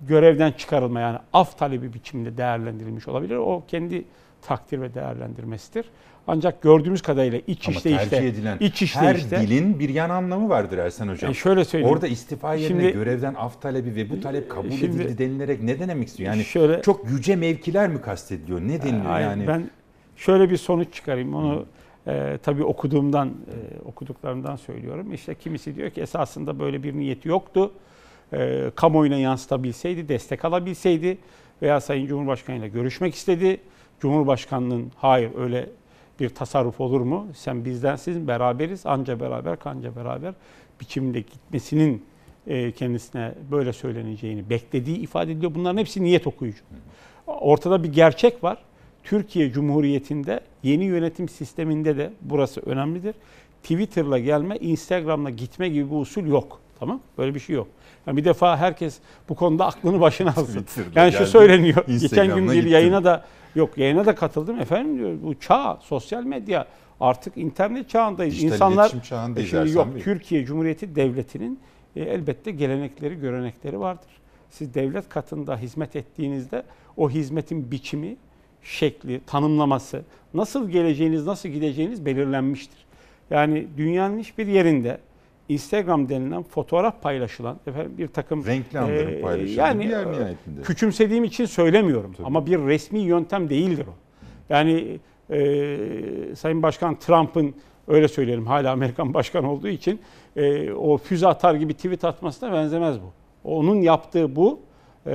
görevden çıkarılma yani af talebi biçiminde değerlendirilmiş olabilir. O kendi takdir ve değerlendirmesidir. Ancak gördüğümüz kadarıyla iç Ama işte işte edilen, iç işte her işte. dilin bir yan anlamı vardır Ersan hocam. E şöyle söyleyeyim. Orada istifa yerine şimdi, görevden af talebi ve bu talep kabul şimdi, edildi denilerek ne denemek istiyor? Yani şöyle, çok yüce mevkiler mi kastediliyor? Ne deniliyor e, yani? Ben şöyle bir sonuç çıkarayım. Onu Hı. e, tabii okuduğumdan, e, okuduklarımdan söylüyorum. İşte kimisi diyor ki esasında böyle bir niyeti yoktu. E, kamuoyuna yansıtabilseydi, destek alabilseydi veya Sayın Cumhurbaşkanıyla görüşmek istedi. Cumhurbaşkanının hayır öyle bir tasarruf olur mu? Sen bizden siz beraberiz anca beraber kanca beraber biçimde gitmesinin e, kendisine böyle söyleneceğini beklediği ifade ediliyor. Bunların hepsi niyet okuyucu. Ortada bir gerçek var. Türkiye Cumhuriyeti'nde yeni yönetim sisteminde de burası önemlidir. Twitter'la gelme, Instagram'la gitme gibi bir usul yok. Tamam Böyle bir şey yok. Yani bir defa herkes bu konuda aklını başına alsın. Bitirdi, yani şu söyleniyor. Geçen gün bir yayına da yok yayına da katıldım efendim diyor. Bu çağ, sosyal medya artık internet çağındayız. Dijital İnsanlar çağındayız e şimdi yok mi? Türkiye Cumhuriyeti Devleti'nin e, elbette gelenekleri, görenekleri vardır. Siz devlet katında hizmet ettiğinizde o hizmetin biçimi, şekli, tanımlaması, nasıl geleceğiniz, nasıl gideceğiniz belirlenmiştir. Yani dünyanın hiçbir yerinde Instagram denilen fotoğraf paylaşılan efendim bir takım renkli anların paylaşılan yani, bir yer Küçümsediğim için söylemiyorum Tabii. ama bir resmi yöntem değildir o. Yani e, Sayın Başkan Trump'ın öyle söyleyelim hala Amerikan başkan olduğu için e, o füze atar gibi tweet atmasına benzemez bu. Onun yaptığı bu e,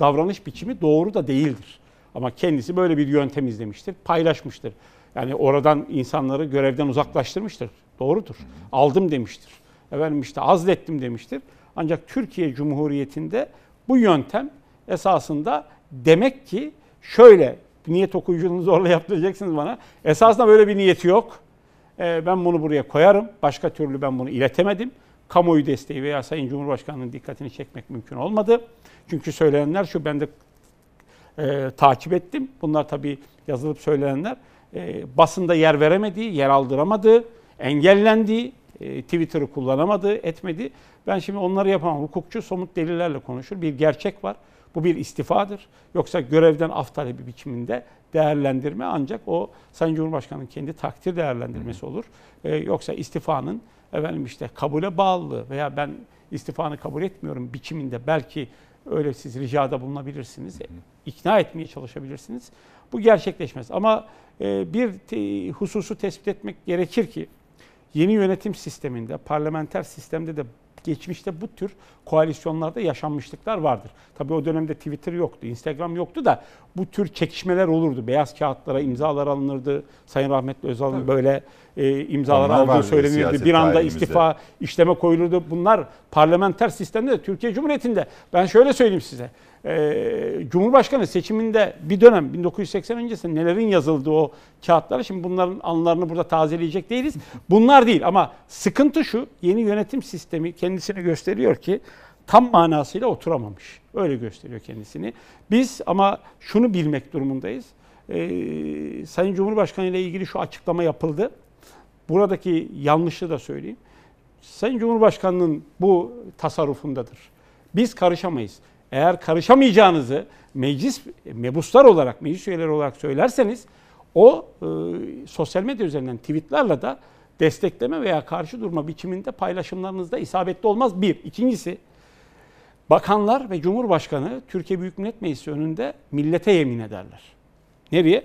davranış biçimi doğru da değildir. Ama kendisi böyle bir yöntem izlemiştir, paylaşmıştır. Yani oradan insanları görevden uzaklaştırmıştır. Doğrudur. Aldım demiştir efendim işte azlettim demiştir. Ancak Türkiye Cumhuriyeti'nde bu yöntem esasında demek ki şöyle niyet okuyuculuğunu zorla yaptıracaksınız bana. Esasında böyle bir niyeti yok. Ee, ben bunu buraya koyarım. Başka türlü ben bunu iletemedim. Kamuoyu desteği veya Sayın Cumhurbaşkanı'nın dikkatini çekmek mümkün olmadı. Çünkü söylenenler şu ben de e, takip ettim. Bunlar tabii yazılıp söylenenler e, basında yer veremediği, yer aldıramadığı, engellendiği e, Twitter'ı kullanamadı, etmedi. Ben şimdi onları yapan Hukukçu somut delillerle konuşur. Bir gerçek var. Bu bir istifadır. Yoksa görevden af talebi biçiminde değerlendirme ancak o Sayın Cumhurbaşkanı'nın kendi takdir değerlendirmesi olur. E, yoksa istifanın efendim işte kabule bağlı veya ben istifanı kabul etmiyorum biçiminde belki öyle siz ricada bulunabilirsiniz. ikna etmeye çalışabilirsiniz. Bu gerçekleşmez. Ama e, bir hususu tespit etmek gerekir ki Yeni yönetim sisteminde, parlamenter sistemde de geçmişte bu tür koalisyonlarda yaşanmışlıklar vardır. Tabii o dönemde Twitter yoktu, Instagram yoktu da bu tür çekişmeler olurdu. Beyaz kağıtlara imzalar alınırdı. Sayın Rahmetli Özal'ın Tabii. böyle e, imzalar Onlar aldığı söylenirdi. Bir anda istifa işleme koyulurdu. Bunlar parlamenter sistemde de Türkiye Cumhuriyeti'nde. Ben şöyle söyleyeyim size e, Cumhurbaşkanı seçiminde bir dönem 1980 öncesi nelerin yazıldığı o kağıtları şimdi bunların anılarını burada tazeleyecek değiliz. Bunlar değil ama sıkıntı şu yeni yönetim sistemi kendisini gösteriyor ki tam manasıyla oturamamış. Öyle gösteriyor kendisini. Biz ama şunu bilmek durumundayız. Ee, Sayın Cumhurbaşkanı ile ilgili şu açıklama yapıldı. Buradaki yanlışı da söyleyeyim. Sayın Cumhurbaşkanı'nın bu tasarrufundadır. Biz karışamayız eğer karışamayacağınızı meclis mebuslar olarak, meclis üyeleri olarak söylerseniz o e, sosyal medya üzerinden tweetlerle de destekleme veya karşı durma biçiminde paylaşımlarınızda isabetli olmaz. Bir. İkincisi bakanlar ve Cumhurbaşkanı Türkiye Büyük Millet Meclisi önünde millete yemin ederler. Nereye?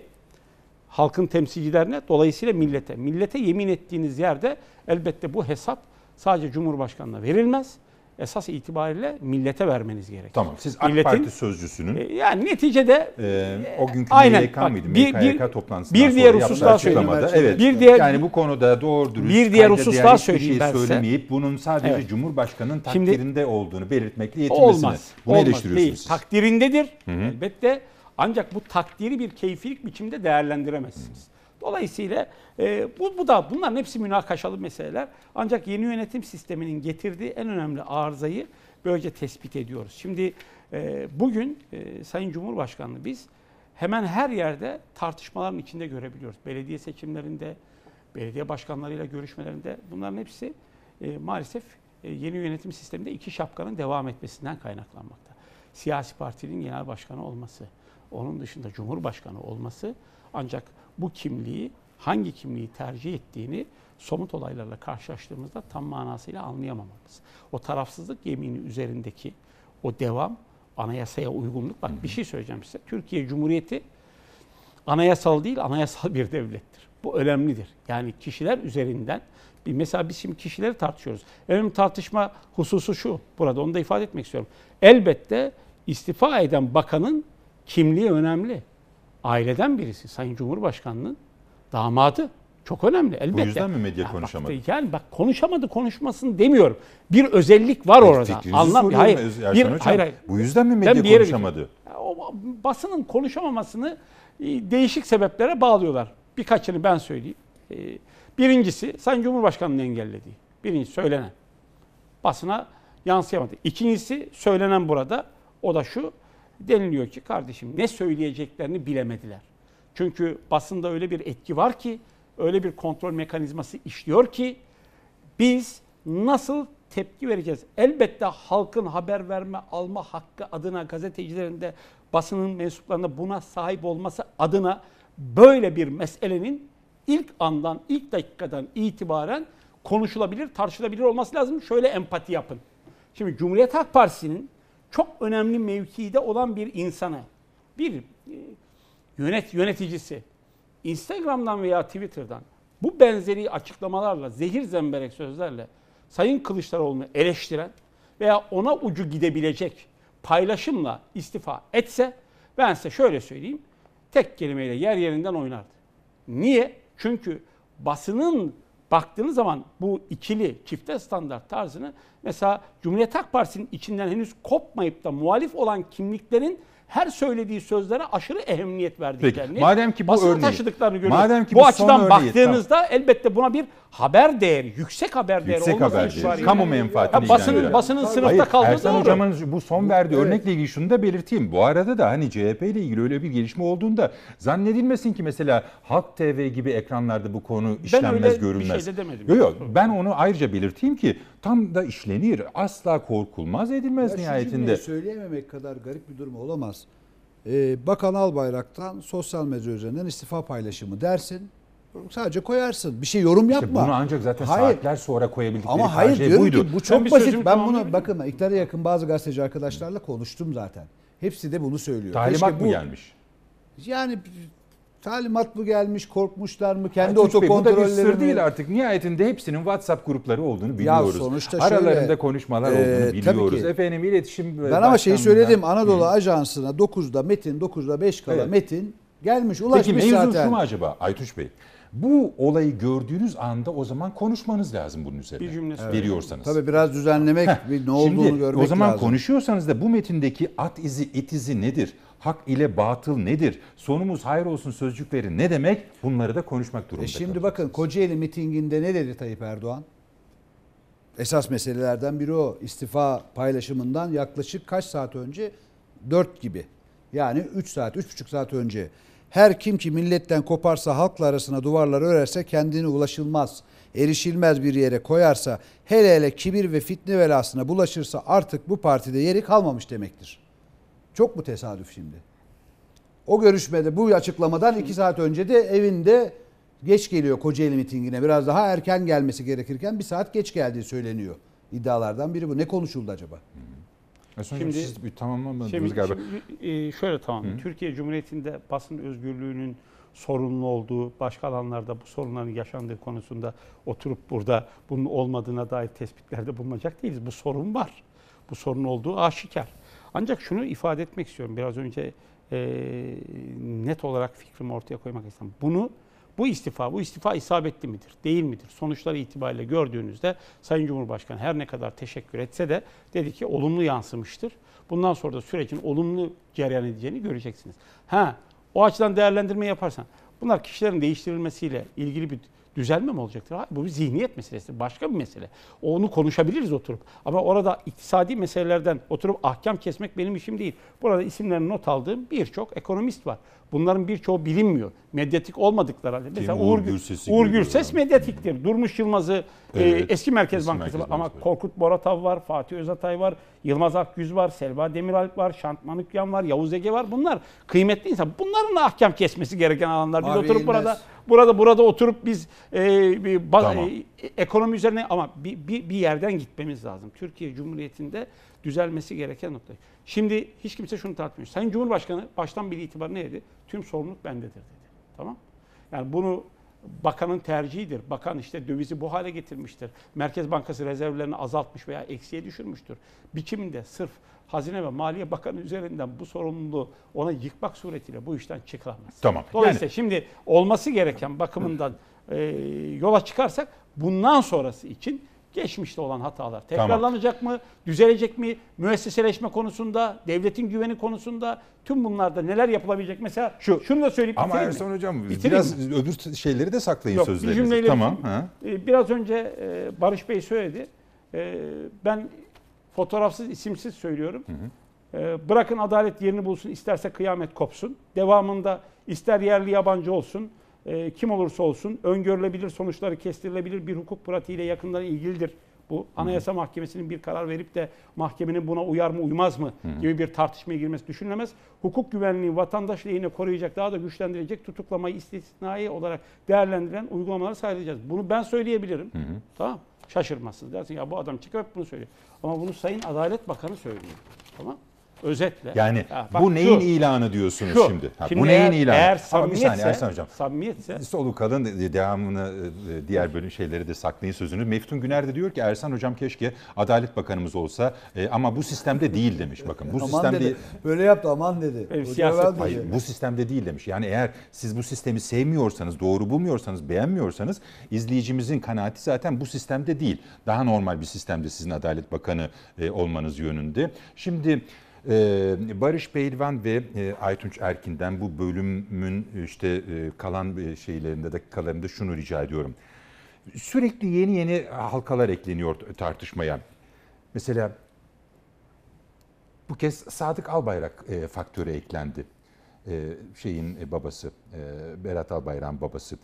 Halkın temsilcilerine, dolayısıyla millete. Millete yemin ettiğiniz yerde elbette bu hesap sadece Cumhurbaşkanı'na verilmez esas itibariyle millete vermeniz gerekiyor. Tamam. Siz AK Milletin, Parti sözcüsünün e, yani neticede e, o günkü aynen, MYK mıydı? Bir, MKYK toplantısından bir diğer husus daha söyleyeyim. Evet. Bir diğer, yani bu konuda doğru dürüst bir diğer husus daha şey söyleyeyim şey söylemeyip bunun sadece evet. Cumhurbaşkanı'nın takdirinde Şimdi, olduğunu belirtmekle yetinmesine. Olmaz. Bunu olmaz, eleştiriyorsunuz değil. siz. Takdirindedir. Hı-hı. Elbette ancak bu takdiri bir keyfilik biçimde değerlendiremezsiniz. Hı-hı. Dolayısıyla e, bu, bu da bunların hepsi münakaşalı meseleler. Ancak yeni yönetim sisteminin getirdiği en önemli arızayı böylece tespit ediyoruz. Şimdi e, bugün e, Sayın Cumhurbaşkanı biz hemen her yerde tartışmaların içinde görebiliyoruz. Belediye seçimlerinde, belediye başkanlarıyla görüşmelerinde bunların hepsi e, maalesef e, yeni yönetim sisteminde iki şapkanın devam etmesinden kaynaklanmakta. Siyasi partinin genel başkanı olması, onun dışında cumhurbaşkanı olması ancak bu kimliği hangi kimliği tercih ettiğini somut olaylarla karşılaştığımızda tam manasıyla anlayamamamız. O tarafsızlık yemini üzerindeki o devam anayasaya uygunluk. Bak bir şey söyleyeceğim size. Türkiye Cumhuriyeti anayasal değil anayasal bir devlettir. Bu önemlidir. Yani kişiler üzerinden bir mesela biz şimdi kişileri tartışıyoruz. Önemli tartışma hususu şu. Burada onu da ifade etmek istiyorum. Elbette istifa eden bakanın kimliği önemli aileden birisi. Sayın Cumhurbaşkanı'nın damadı. Çok önemli elbette. Bu yüzden mi medya ya konuşamadı? Bak, yani bak konuşamadı konuşmasın demiyorum. Bir özellik var orada. Fikrinizi Anlam hayır. bir, Hocam, hayır, hayır. Bu yüzden mi medya bir konuşamadı? Yere, o, basının konuşamamasını e, değişik sebeplere bağlıyorlar. Birkaçını ben söyleyeyim. E, birincisi Sayın Cumhurbaşkanı'nın engellediği. Birincisi söylenen. Basına yansıyamadı. İkincisi söylenen burada. O da şu deniliyor ki kardeşim ne söyleyeceklerini bilemediler. Çünkü basında öyle bir etki var ki, öyle bir kontrol mekanizması işliyor ki biz nasıl tepki vereceğiz? Elbette halkın haber verme alma hakkı adına gazetecilerin de basının mensuplarında buna sahip olması adına böyle bir meselenin ilk andan, ilk dakikadan itibaren konuşulabilir, tartışılabilir olması lazım. Şöyle empati yapın. Şimdi Cumhuriyet Halk Partisi'nin çok önemli mevkide olan bir insana, bir e, yönet yöneticisi Instagram'dan veya Twitter'dan bu benzeri açıklamalarla, zehir zemberek sözlerle Sayın Kılıçdaroğlu'nu eleştiren veya ona ucu gidebilecek paylaşımla istifa etse ben size şöyle söyleyeyim. Tek kelimeyle yer yerinden oynardı. Niye? Çünkü basının baktığınız zaman bu ikili çifte standart tarzını mesela Cumhuriyet Halk Partisi'nin içinden henüz kopmayıp da muhalif olan kimliklerin her söylediği sözlere aşırı ehemmiyet verdiklerini, Peki, madem ki bu örneği, taşıdıklarını görüyoruz. Madem ki bu, bu açıdan örneği, baktığınızda tamam. elbette buna bir haber değeri, yüksek haber değeri Yüksek olmaz mı haber şu Kamu menfaatini Ya basının- ilgilendiren. basının sınıfta Hayır, kaldığı Ersan doğru. Hocam'ın bu son verdiği örnekle ilgili şunu da belirteyim. Bu arada da hani CHP ile ilgili öyle bir gelişme olduğunda zannedilmesin ki mesela Halk TV gibi ekranlarda bu konu işlenmez öyle bir şey de demedim. Yok yok ben onu ayrıca belirteyim ki tam da işlenir. Asla korkulmaz edilmez Ya nihayetinde. cümleyi söyleyememek kadar garip bir durum olamaz. Ee, Bakan Albayrak'tan sosyal medya üzerinden istifa paylaşımı dersin. Sadece koyarsın. Bir şey yorum yapma. İşte bunu ancak zaten hayır. saatler sonra koyabildikleri Ama hayır şey diyorum buydu. ki bu çok ben basit. Ben bunu bakın iktidara yakın bazı gazeteci arkadaşlarla konuştum zaten. Hepsi de bunu söylüyor. Talimat Keşke mı bu, gelmiş? Yani Talimat mı gelmiş, korkmuşlar mı, kendi otokontrolleri mi? Bu da bir sır değil artık. Nihayetinde hepsinin WhatsApp grupları olduğunu biliyoruz. Ya sonuçta Aralarında şöyle, konuşmalar olduğunu e, biliyoruz. Efendim iletişim... Ben ama şeyi söyledim. Anadolu Hı. Ajansı'na 9'da Metin, 9'da 5 kala evet. Metin gelmiş ulaşmış Peki, zaten. Peki mevzu şu mu acaba Aytuş Bey? Bu olayı gördüğünüz anda o zaman konuşmanız lazım bunun üzerine. Bir cümle evet. veriyorsanız. Tabii biraz düzenlemek, bir ne olduğunu Şimdi, görmek lazım. O zaman lazım. konuşuyorsanız da bu metindeki at izi, it izi nedir? hak ile batıl nedir? Sonumuz hayır olsun sözcükleri ne demek? Bunları da konuşmak e durumunda. E şimdi bakın Kocaeli mitinginde ne dedi Tayyip Erdoğan? Esas meselelerden biri o. istifa paylaşımından yaklaşık kaç saat önce? 4 gibi. Yani 3 saat, 3,5 saat önce. Her kim ki milletten koparsa halkla arasına duvarlar örerse kendini ulaşılmaz, erişilmez bir yere koyarsa hele hele kibir ve fitne velasına bulaşırsa artık bu partide yeri kalmamış demektir. Çok mu tesadüf şimdi? O görüşmede bu açıklamadan iki saat önce de evinde geç geliyor Kocaeli mitingine. Biraz daha erken gelmesi gerekirken bir saat geç geldiği söyleniyor. İddialardan biri bu. Ne konuşuldu acaba? E, şimdi siz bir tamamlamadınız şimdi, galiba. Şimdi, e, şöyle tamamlayayım. Türkiye Cumhuriyeti'nde basın özgürlüğünün sorunlu olduğu, başka alanlarda bu sorunların yaşandığı konusunda oturup burada bunun olmadığına dair tespitlerde bulunacak değiliz. Bu sorun var. Bu sorun olduğu aşikar. Ancak şunu ifade etmek istiyorum. Biraz önce e, net olarak fikrimi ortaya koymak istedim. Bunu bu istifa, bu istifa isabetli midir, değil midir? Sonuçları itibariyle gördüğünüzde Sayın Cumhurbaşkanı her ne kadar teşekkür etse de dedi ki olumlu yansımıştır. Bundan sonra da sürecin olumlu cereyan edeceğini göreceksiniz. Ha, o açıdan değerlendirme yaparsan bunlar kişilerin değiştirilmesiyle ilgili bir düzelme mi olacaktır? Hayır, bu bir zihniyet meselesi, başka bir mesele. Onu konuşabiliriz oturup. Ama orada iktisadi meselelerden oturup ahkam kesmek benim işim değil. Burada isimlerini not aldığım birçok ekonomist var. Bunların birçoğu bilinmiyor. Medyatik olmadıkları halde. Mesela Kim? Uğur, Gürses, Uğur Gürses medyatiktir. Durmuş Yılmaz'ı e, evet, e, eski Merkez eski Bankası Merkez var. Bankası. ama Korkut Boratav var, Fatih Özatay var, Yılmaz Akgüz var, Selva Demiralp var, Şant Manukyan var, Yavuz Ege var. Bunlar kıymetli insan. Bunların da ahkam kesmesi gereken alanlar. Biz Abi oturup İlmez. burada burada burada oturup biz e, bir, baz, tamam. e, ekonomi üzerine ama bir, bir, bir yerden gitmemiz lazım. Türkiye Cumhuriyeti'nde düzelmesi gereken nokta. Şimdi hiç kimse şunu tartmıyor. Sayın Cumhurbaşkanı baştan bir itibar neydi? dedi? Tüm sorumluluk bendedir dedi. Tamam? Yani bunu bakanın tercihidir. Bakan işte dövizi bu hale getirmiştir. Merkez Bankası rezervlerini azaltmış veya eksiye düşürmüştür. Biçiminde sırf Hazine ve Maliye Bakanı üzerinden bu sorumluluğu ona yıkmak suretiyle bu işten çıkılamaz. Tamam. Dolayısıyla yani... şimdi olması gereken bakımından e, yola çıkarsak bundan sonrası için Geçmişte olan hatalar tekrarlanacak tamam. mı? Düzelecek mi? Müesseseleşme konusunda, devletin güveni konusunda tüm bunlarda neler yapılabilecek? Mesela şu, şunu da söyleyip Ama Ersan Hocam bitireyim biraz mi? öbür şeyleri de saklayın Yok, sözlerinizi. tamam. Ee, biraz önce e, Barış Bey söyledi. Ee, ben fotoğrafsız, isimsiz söylüyorum. Ee, bırakın adalet yerini bulsun, isterse kıyamet kopsun. Devamında ister yerli yabancı olsun, ee, kim olursa olsun öngörülebilir sonuçları kestirilebilir bir hukuk pratiğiyle yakından ilgilidir. Bu Anayasa hmm. Mahkemesi'nin bir karar verip de mahkemenin buna uyar mı uymaz mı hmm. gibi bir tartışmaya girmesi düşünülemez. Hukuk güvenliği vatandaş lehine koruyacak daha da güçlendirecek tutuklamayı istisnai olarak değerlendiren uygulamaları sayacağız. Bunu ben söyleyebilirim. Hmm. Tamam Şaşırmazsınız. Dersin ya bu adam çıkıp bunu söylüyor. Ama bunu Sayın Adalet Bakanı söylüyor. Tamam Özetle. Yani ha, bak, bu neyin şu, ilanı diyorsunuz şu, şimdi? Ha, şimdi? Bu neyin eğer, ilanı? Eğer samimiyetse, ha, bir saniye Ersan Hocam. Samimiyetse. Solu kadın devamını e, diğer bölüm şeyleri de saklayın sözünü. Meftun Güner de diyor ki Ersan Hocam keşke Adalet Bakanımız olsa e, ama bu sistemde değil demiş. Bakın bu aman sistemde... Dedi. Böyle yaptı aman dedi. E, siyaset, hayır, bu sistemde değil demiş. Yani eğer siz bu sistemi sevmiyorsanız, doğru bulmuyorsanız, beğenmiyorsanız izleyicimizin kanaati zaten bu sistemde değil. Daha normal bir sistemde sizin Adalet Bakanı e, olmanız yönünde. Şimdi... Ee, Barış Pehlivan ve e, Aytunç Erkin'den bu bölümün e, işte e, kalan e, şeylerinde dakikalarında şunu rica ediyorum. Sürekli yeni yeni halkalar ekleniyor tartışmaya. Mesela bu kez Sadık Albayrak e, faktörü eklendi. şeyin babası, Berat Albayrak'ın babası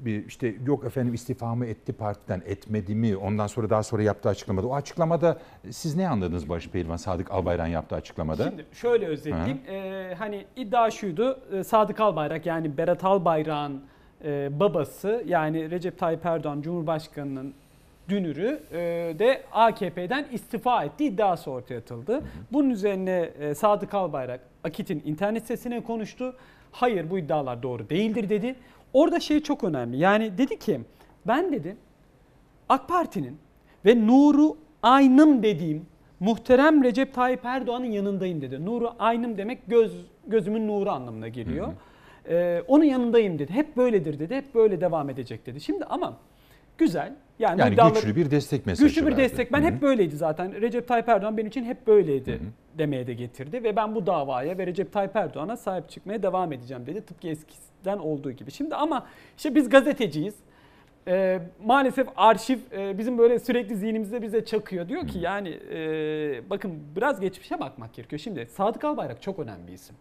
bir işte yok efendim istifamı etti partiden etmedi mi ondan sonra daha sonra yaptığı açıklamada. O açıklamada siz ne anladınız Barış Pehlivan Sadık Albayrak'ın yaptığı açıklamada? Şimdi şöyle özetleyeyim. Ee, hani iddia şuydu e, Sadık Albayrak yani Berat Albayrak'ın e, babası yani Recep Tayyip Erdoğan Cumhurbaşkanı'nın dünürü e, de AKP'den istifa etti iddiası ortaya atıldı. Hı hı. Bunun üzerine e, Sadık Albayrak Akit'in internet sitesine konuştu. Hayır bu iddialar doğru değildir dedi. Orada şey çok önemli. Yani dedi ki ben dedi AK Parti'nin ve Nuru Aynım dediğim muhterem Recep Tayyip Erdoğan'ın yanındayım dedi. Nuru Aynım demek göz gözümün nuru anlamına geliyor. Ee, onun yanındayım dedi. Hep böyledir dedi. Hep böyle devam edecek dedi. Şimdi ama güzel yani, yani iddiaları, güçlü bir destek mesajı Güçlü bir verdi. destek. Ben Hı-hı. hep böyleydi zaten. Recep Tayyip Erdoğan benim için hep böyleydi Hı-hı. demeye de getirdi. Ve ben bu davaya ve Recep Tayyip Erdoğan'a sahip çıkmaya devam edeceğim dedi. Tıpkı eskiden olduğu gibi. Şimdi ama işte biz gazeteciyiz. Ee, maalesef arşiv e, bizim böyle sürekli zihnimizde bize çakıyor. Diyor ki Hı-hı. yani e, bakın biraz geçmişe bakmak gerekiyor. Şimdi Sadık Albayrak çok önemli bir isim.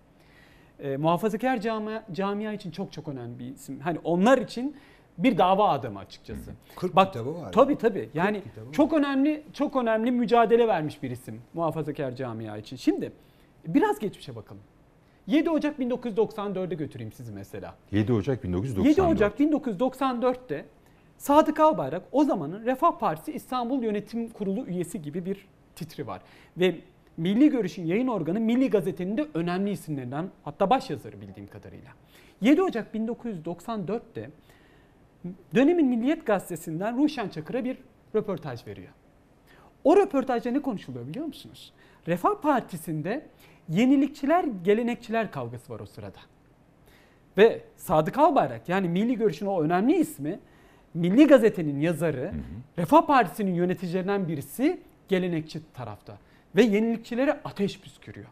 E, muhafazakar camia, camia için çok çok önemli bir isim. Hani onlar için bir dava adamı açıkçası. 40 Bak, kitabı var. Tabii tabii. Yani çok önemli çok önemli mücadele vermiş bir isim muhafazakar camia için. Şimdi biraz geçmişe bakalım. 7 Ocak 1994'e götüreyim sizi mesela. 7 Ocak 1994. 7 Ocak 1994'te Sadık Albayrak o zamanın Refah Partisi İstanbul Yönetim Kurulu üyesi gibi bir titri var. Ve Milli Görüş'ün yayın organı Milli Gazete'nin de önemli isimlerinden hatta baş bildiğim kadarıyla. 7 Ocak 1994'te dönemin Milliyet Gazetesi'nden Ruşen Çakır'a bir röportaj veriyor. O röportajda ne konuşuluyor biliyor musunuz? Refah Partisi'nde yenilikçiler, gelenekçiler kavgası var o sırada. Ve Sadık Albayrak yani Milli Görüş'ün o önemli ismi Milli Gazete'nin yazarı hı hı. Refah Partisi'nin yöneticilerinden birisi gelenekçi tarafta ve yenilikçilere ateş püskürüyor.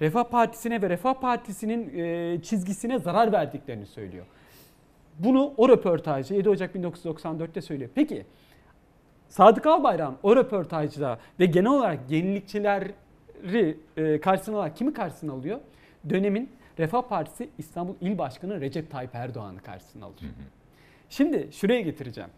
Refah Partisi'ne ve Refah Partisi'nin e, çizgisine zarar verdiklerini söylüyor. Bunu o röportajda 7 Ocak 1994'te söylüyor. Peki Sadık Albayrak o röportajda ve genel olarak yenilikçileri e, karşısına alarak kimi karşısına alıyor? Dönemin Refah Partisi İstanbul İl Başkanı Recep Tayyip Erdoğan'ı karşısına alıyor. Şimdi şuraya getireceğim.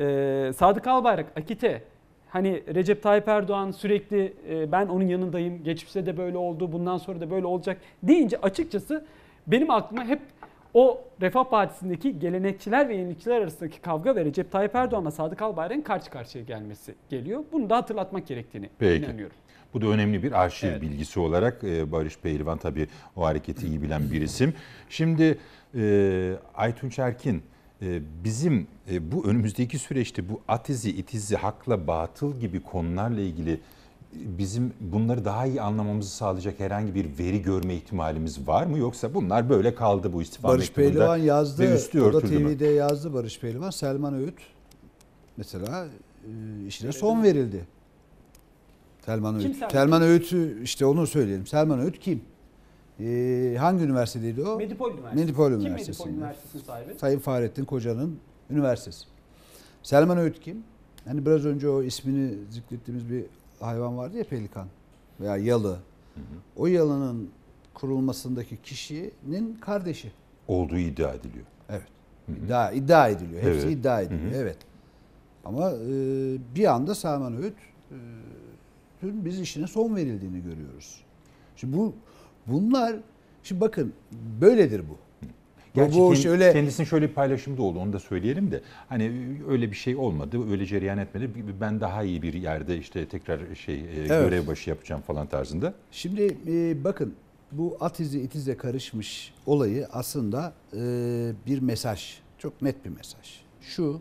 E, Sadık Albayrak, Akite hani Recep Tayyip Erdoğan sürekli e, ben onun yanındayım, geçmişte de böyle oldu, bundan sonra da böyle olacak deyince açıkçası benim aklıma hep o Refah Partisi'ndeki gelenekçiler ve yenilikçiler arasındaki kavga ve Recep Tayyip Erdoğan'la Sadık Albayrak'ın karşı karşıya gelmesi geliyor. Bunu da hatırlatmak gerektiğini Peki. inanıyorum. Bu da önemli bir arşiv evet. bilgisi olarak e, Barış Pehlivan tabii o hareketi iyi bilen bir isim. Şimdi e, Aytun Çerkin e, bizim bu önümüzdeki süreçte bu atizi, itizi, hakla, batıl gibi konularla ilgili bizim bunları daha iyi anlamamızı sağlayacak herhangi bir veri görme ihtimalimiz var mı? Yoksa bunlar böyle kaldı bu istifa Barış Pehlivan yazdı. Ve üstü Oda TV'de mü? yazdı Barış Pehlivan. Selman Öğüt mesela e, işine son verildi. Selman Öğüt. Selman, Selman Öğüt'ü işte onu söyleyelim. Selman Öğüt kim? Ee, hangi üniversitedeydi o? Medipol Üniversitesi. Medipol Üniversitesi. Kim Medipol Üniversitesi'nin sahibi? Sayın Fahrettin Koca'nın üniversitesi. Selman Öğüt kim? Hani biraz önce o ismini zikrettiğimiz bir hayvan vardı ya pelikan veya yalı. Hı hı. O yalının kurulmasındaki kişinin kardeşi. Olduğu iddia ediliyor. Evet. İddia, iddia ediliyor. Hepsi evet. iddia ediliyor. Hı hı. Evet. Ama e, bir anda Selman Öğüt e, biz işine son verildiğini görüyoruz. Şimdi bu bunlar şimdi bakın böyledir bu. Gerçi bu kend, şey öyle... kendisinin şöyle bir paylaşımda oldu onu da söyleyelim de. Hani öyle bir şey olmadı, öyle cereyan etmedi. Ben daha iyi bir yerde işte tekrar şey e, evet. görev başı yapacağım falan tarzında. Şimdi e, bakın bu at izi itize karışmış olayı aslında e, bir mesaj. Çok net bir mesaj. Şu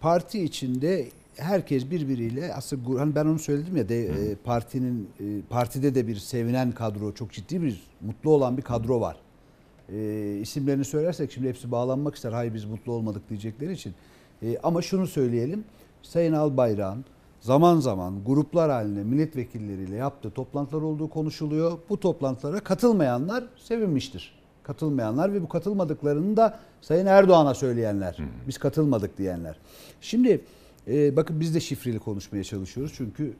parti içinde herkes birbiriyle aslında hani ben onu söyledim ya de e, partinin e, partide de bir sevinen kadro çok ciddi bir mutlu olan bir kadro var e, isimlerini söylersek şimdi hepsi bağlanmak ister. Hayır biz mutlu olmadık diyecekleri için. E, ama şunu söyleyelim. Sayın Albayrak'ın zaman zaman gruplar halinde milletvekilleriyle yaptığı toplantılar olduğu konuşuluyor. Bu toplantılara katılmayanlar sevinmiştir. Katılmayanlar ve bu katılmadıklarını da Sayın Erdoğan'a söyleyenler. Biz katılmadık diyenler. Şimdi e, bakın biz de şifreli konuşmaya çalışıyoruz. Çünkü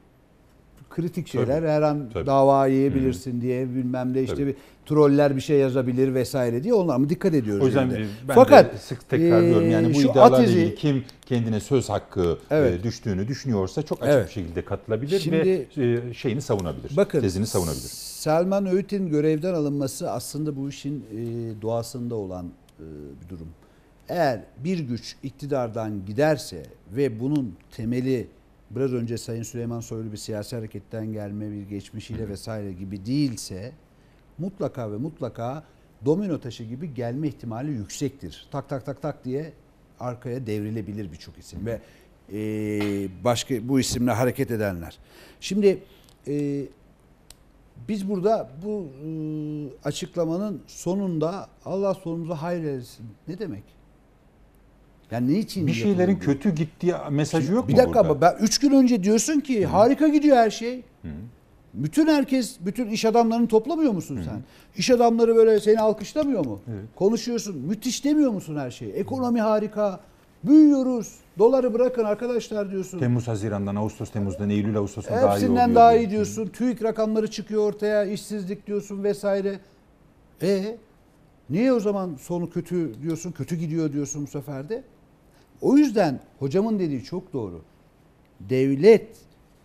kritik şeyler. Tabii. Her an Tabii. dava yiyebilirsin hmm. diye bilmem ne işte Tabii. bir troller bir şey yazabilir vesaire diye onlara mı dikkat ediyoruz? O yüzden yani. ben Fakat, de sık tekrar yani e, bu iddialarla ilgili kim kendine söz hakkı e, evet. düştüğünü düşünüyorsa çok açık evet. bir şekilde katılabilir Şimdi, ve şeyini savunabilir, bakın, tezini savunabilir. Selman Öğüt'ün görevden alınması aslında bu işin e, doğasında olan bir durum. Eğer bir güç iktidardan giderse ve bunun temeli biraz önce Sayın Süleyman Soylu bir siyasi hareketten gelme bir geçmişiyle vesaire gibi değilse mutlaka ve mutlaka domino taşı gibi gelme ihtimali yüksektir. Tak tak tak tak diye arkaya devrilebilir birçok isim ve e, başka bu isimle hareket edenler. Şimdi e, biz burada bu e, açıklamanın sonunda Allah sonumuza hayır eylesin ne demek? Yani niçin? Bir şeylerin kötü gittiği mesajı yok bir mu Bir dakika burada? ama ben 3 gün önce diyorsun ki Hı. harika gidiyor her şey. Hı. Bütün herkes, bütün iş adamlarını toplamıyor musun Hı. sen? İş adamları böyle seni alkışlamıyor mu? Evet. Konuşuyorsun, müthiş demiyor musun her şeyi? Ekonomi Hı. harika, büyüyoruz, doları bırakın arkadaşlar diyorsun. Temmuz, Haziran'dan, Ağustos, Temmuz'dan, Eylül, Ağustos'tan daha iyi Hepsinden daha iyi diyorsun. Hı. TÜİK rakamları çıkıyor ortaya, işsizlik diyorsun vesaire. E Niye o zaman sonu kötü diyorsun, kötü gidiyor diyorsun bu sefer de? O yüzden hocamın dediği çok doğru. Devlet,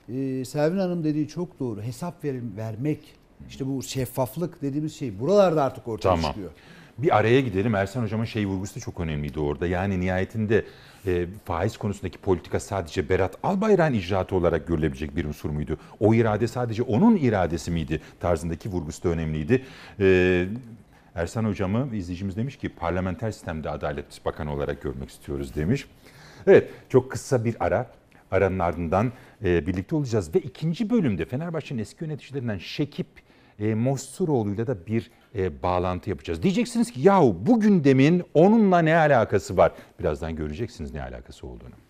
e, Selvin Hanım dediği çok doğru. Hesap verin, vermek. işte bu şeffaflık dediğimiz şey buralarda artık ortaya tamam. çıkıyor. Bir araya gidelim. Ersen Hocam'ın şey vurgusu da çok önemliydi orada. Yani nihayetinde e, faiz konusundaki politika sadece Berat Albayrak'ın icraatı olarak görülebilecek bir unsur muydu? O irade sadece onun iradesi miydi? Tarzındaki vurgusu da önemliydi. E, Ersan hocamı izleyicimiz demiş ki parlamenter sistemde adalet bakanı olarak görmek istiyoruz demiş. Evet çok kısa bir ara. Aranın ardından e, birlikte olacağız ve ikinci bölümde Fenerbahçe'nin eski yöneticilerinden Şekip e, Mosturoğlu'yla da bir e, bağlantı yapacağız. Diyeceksiniz ki yahu bu gündemin onunla ne alakası var? Birazdan göreceksiniz ne alakası olduğunu.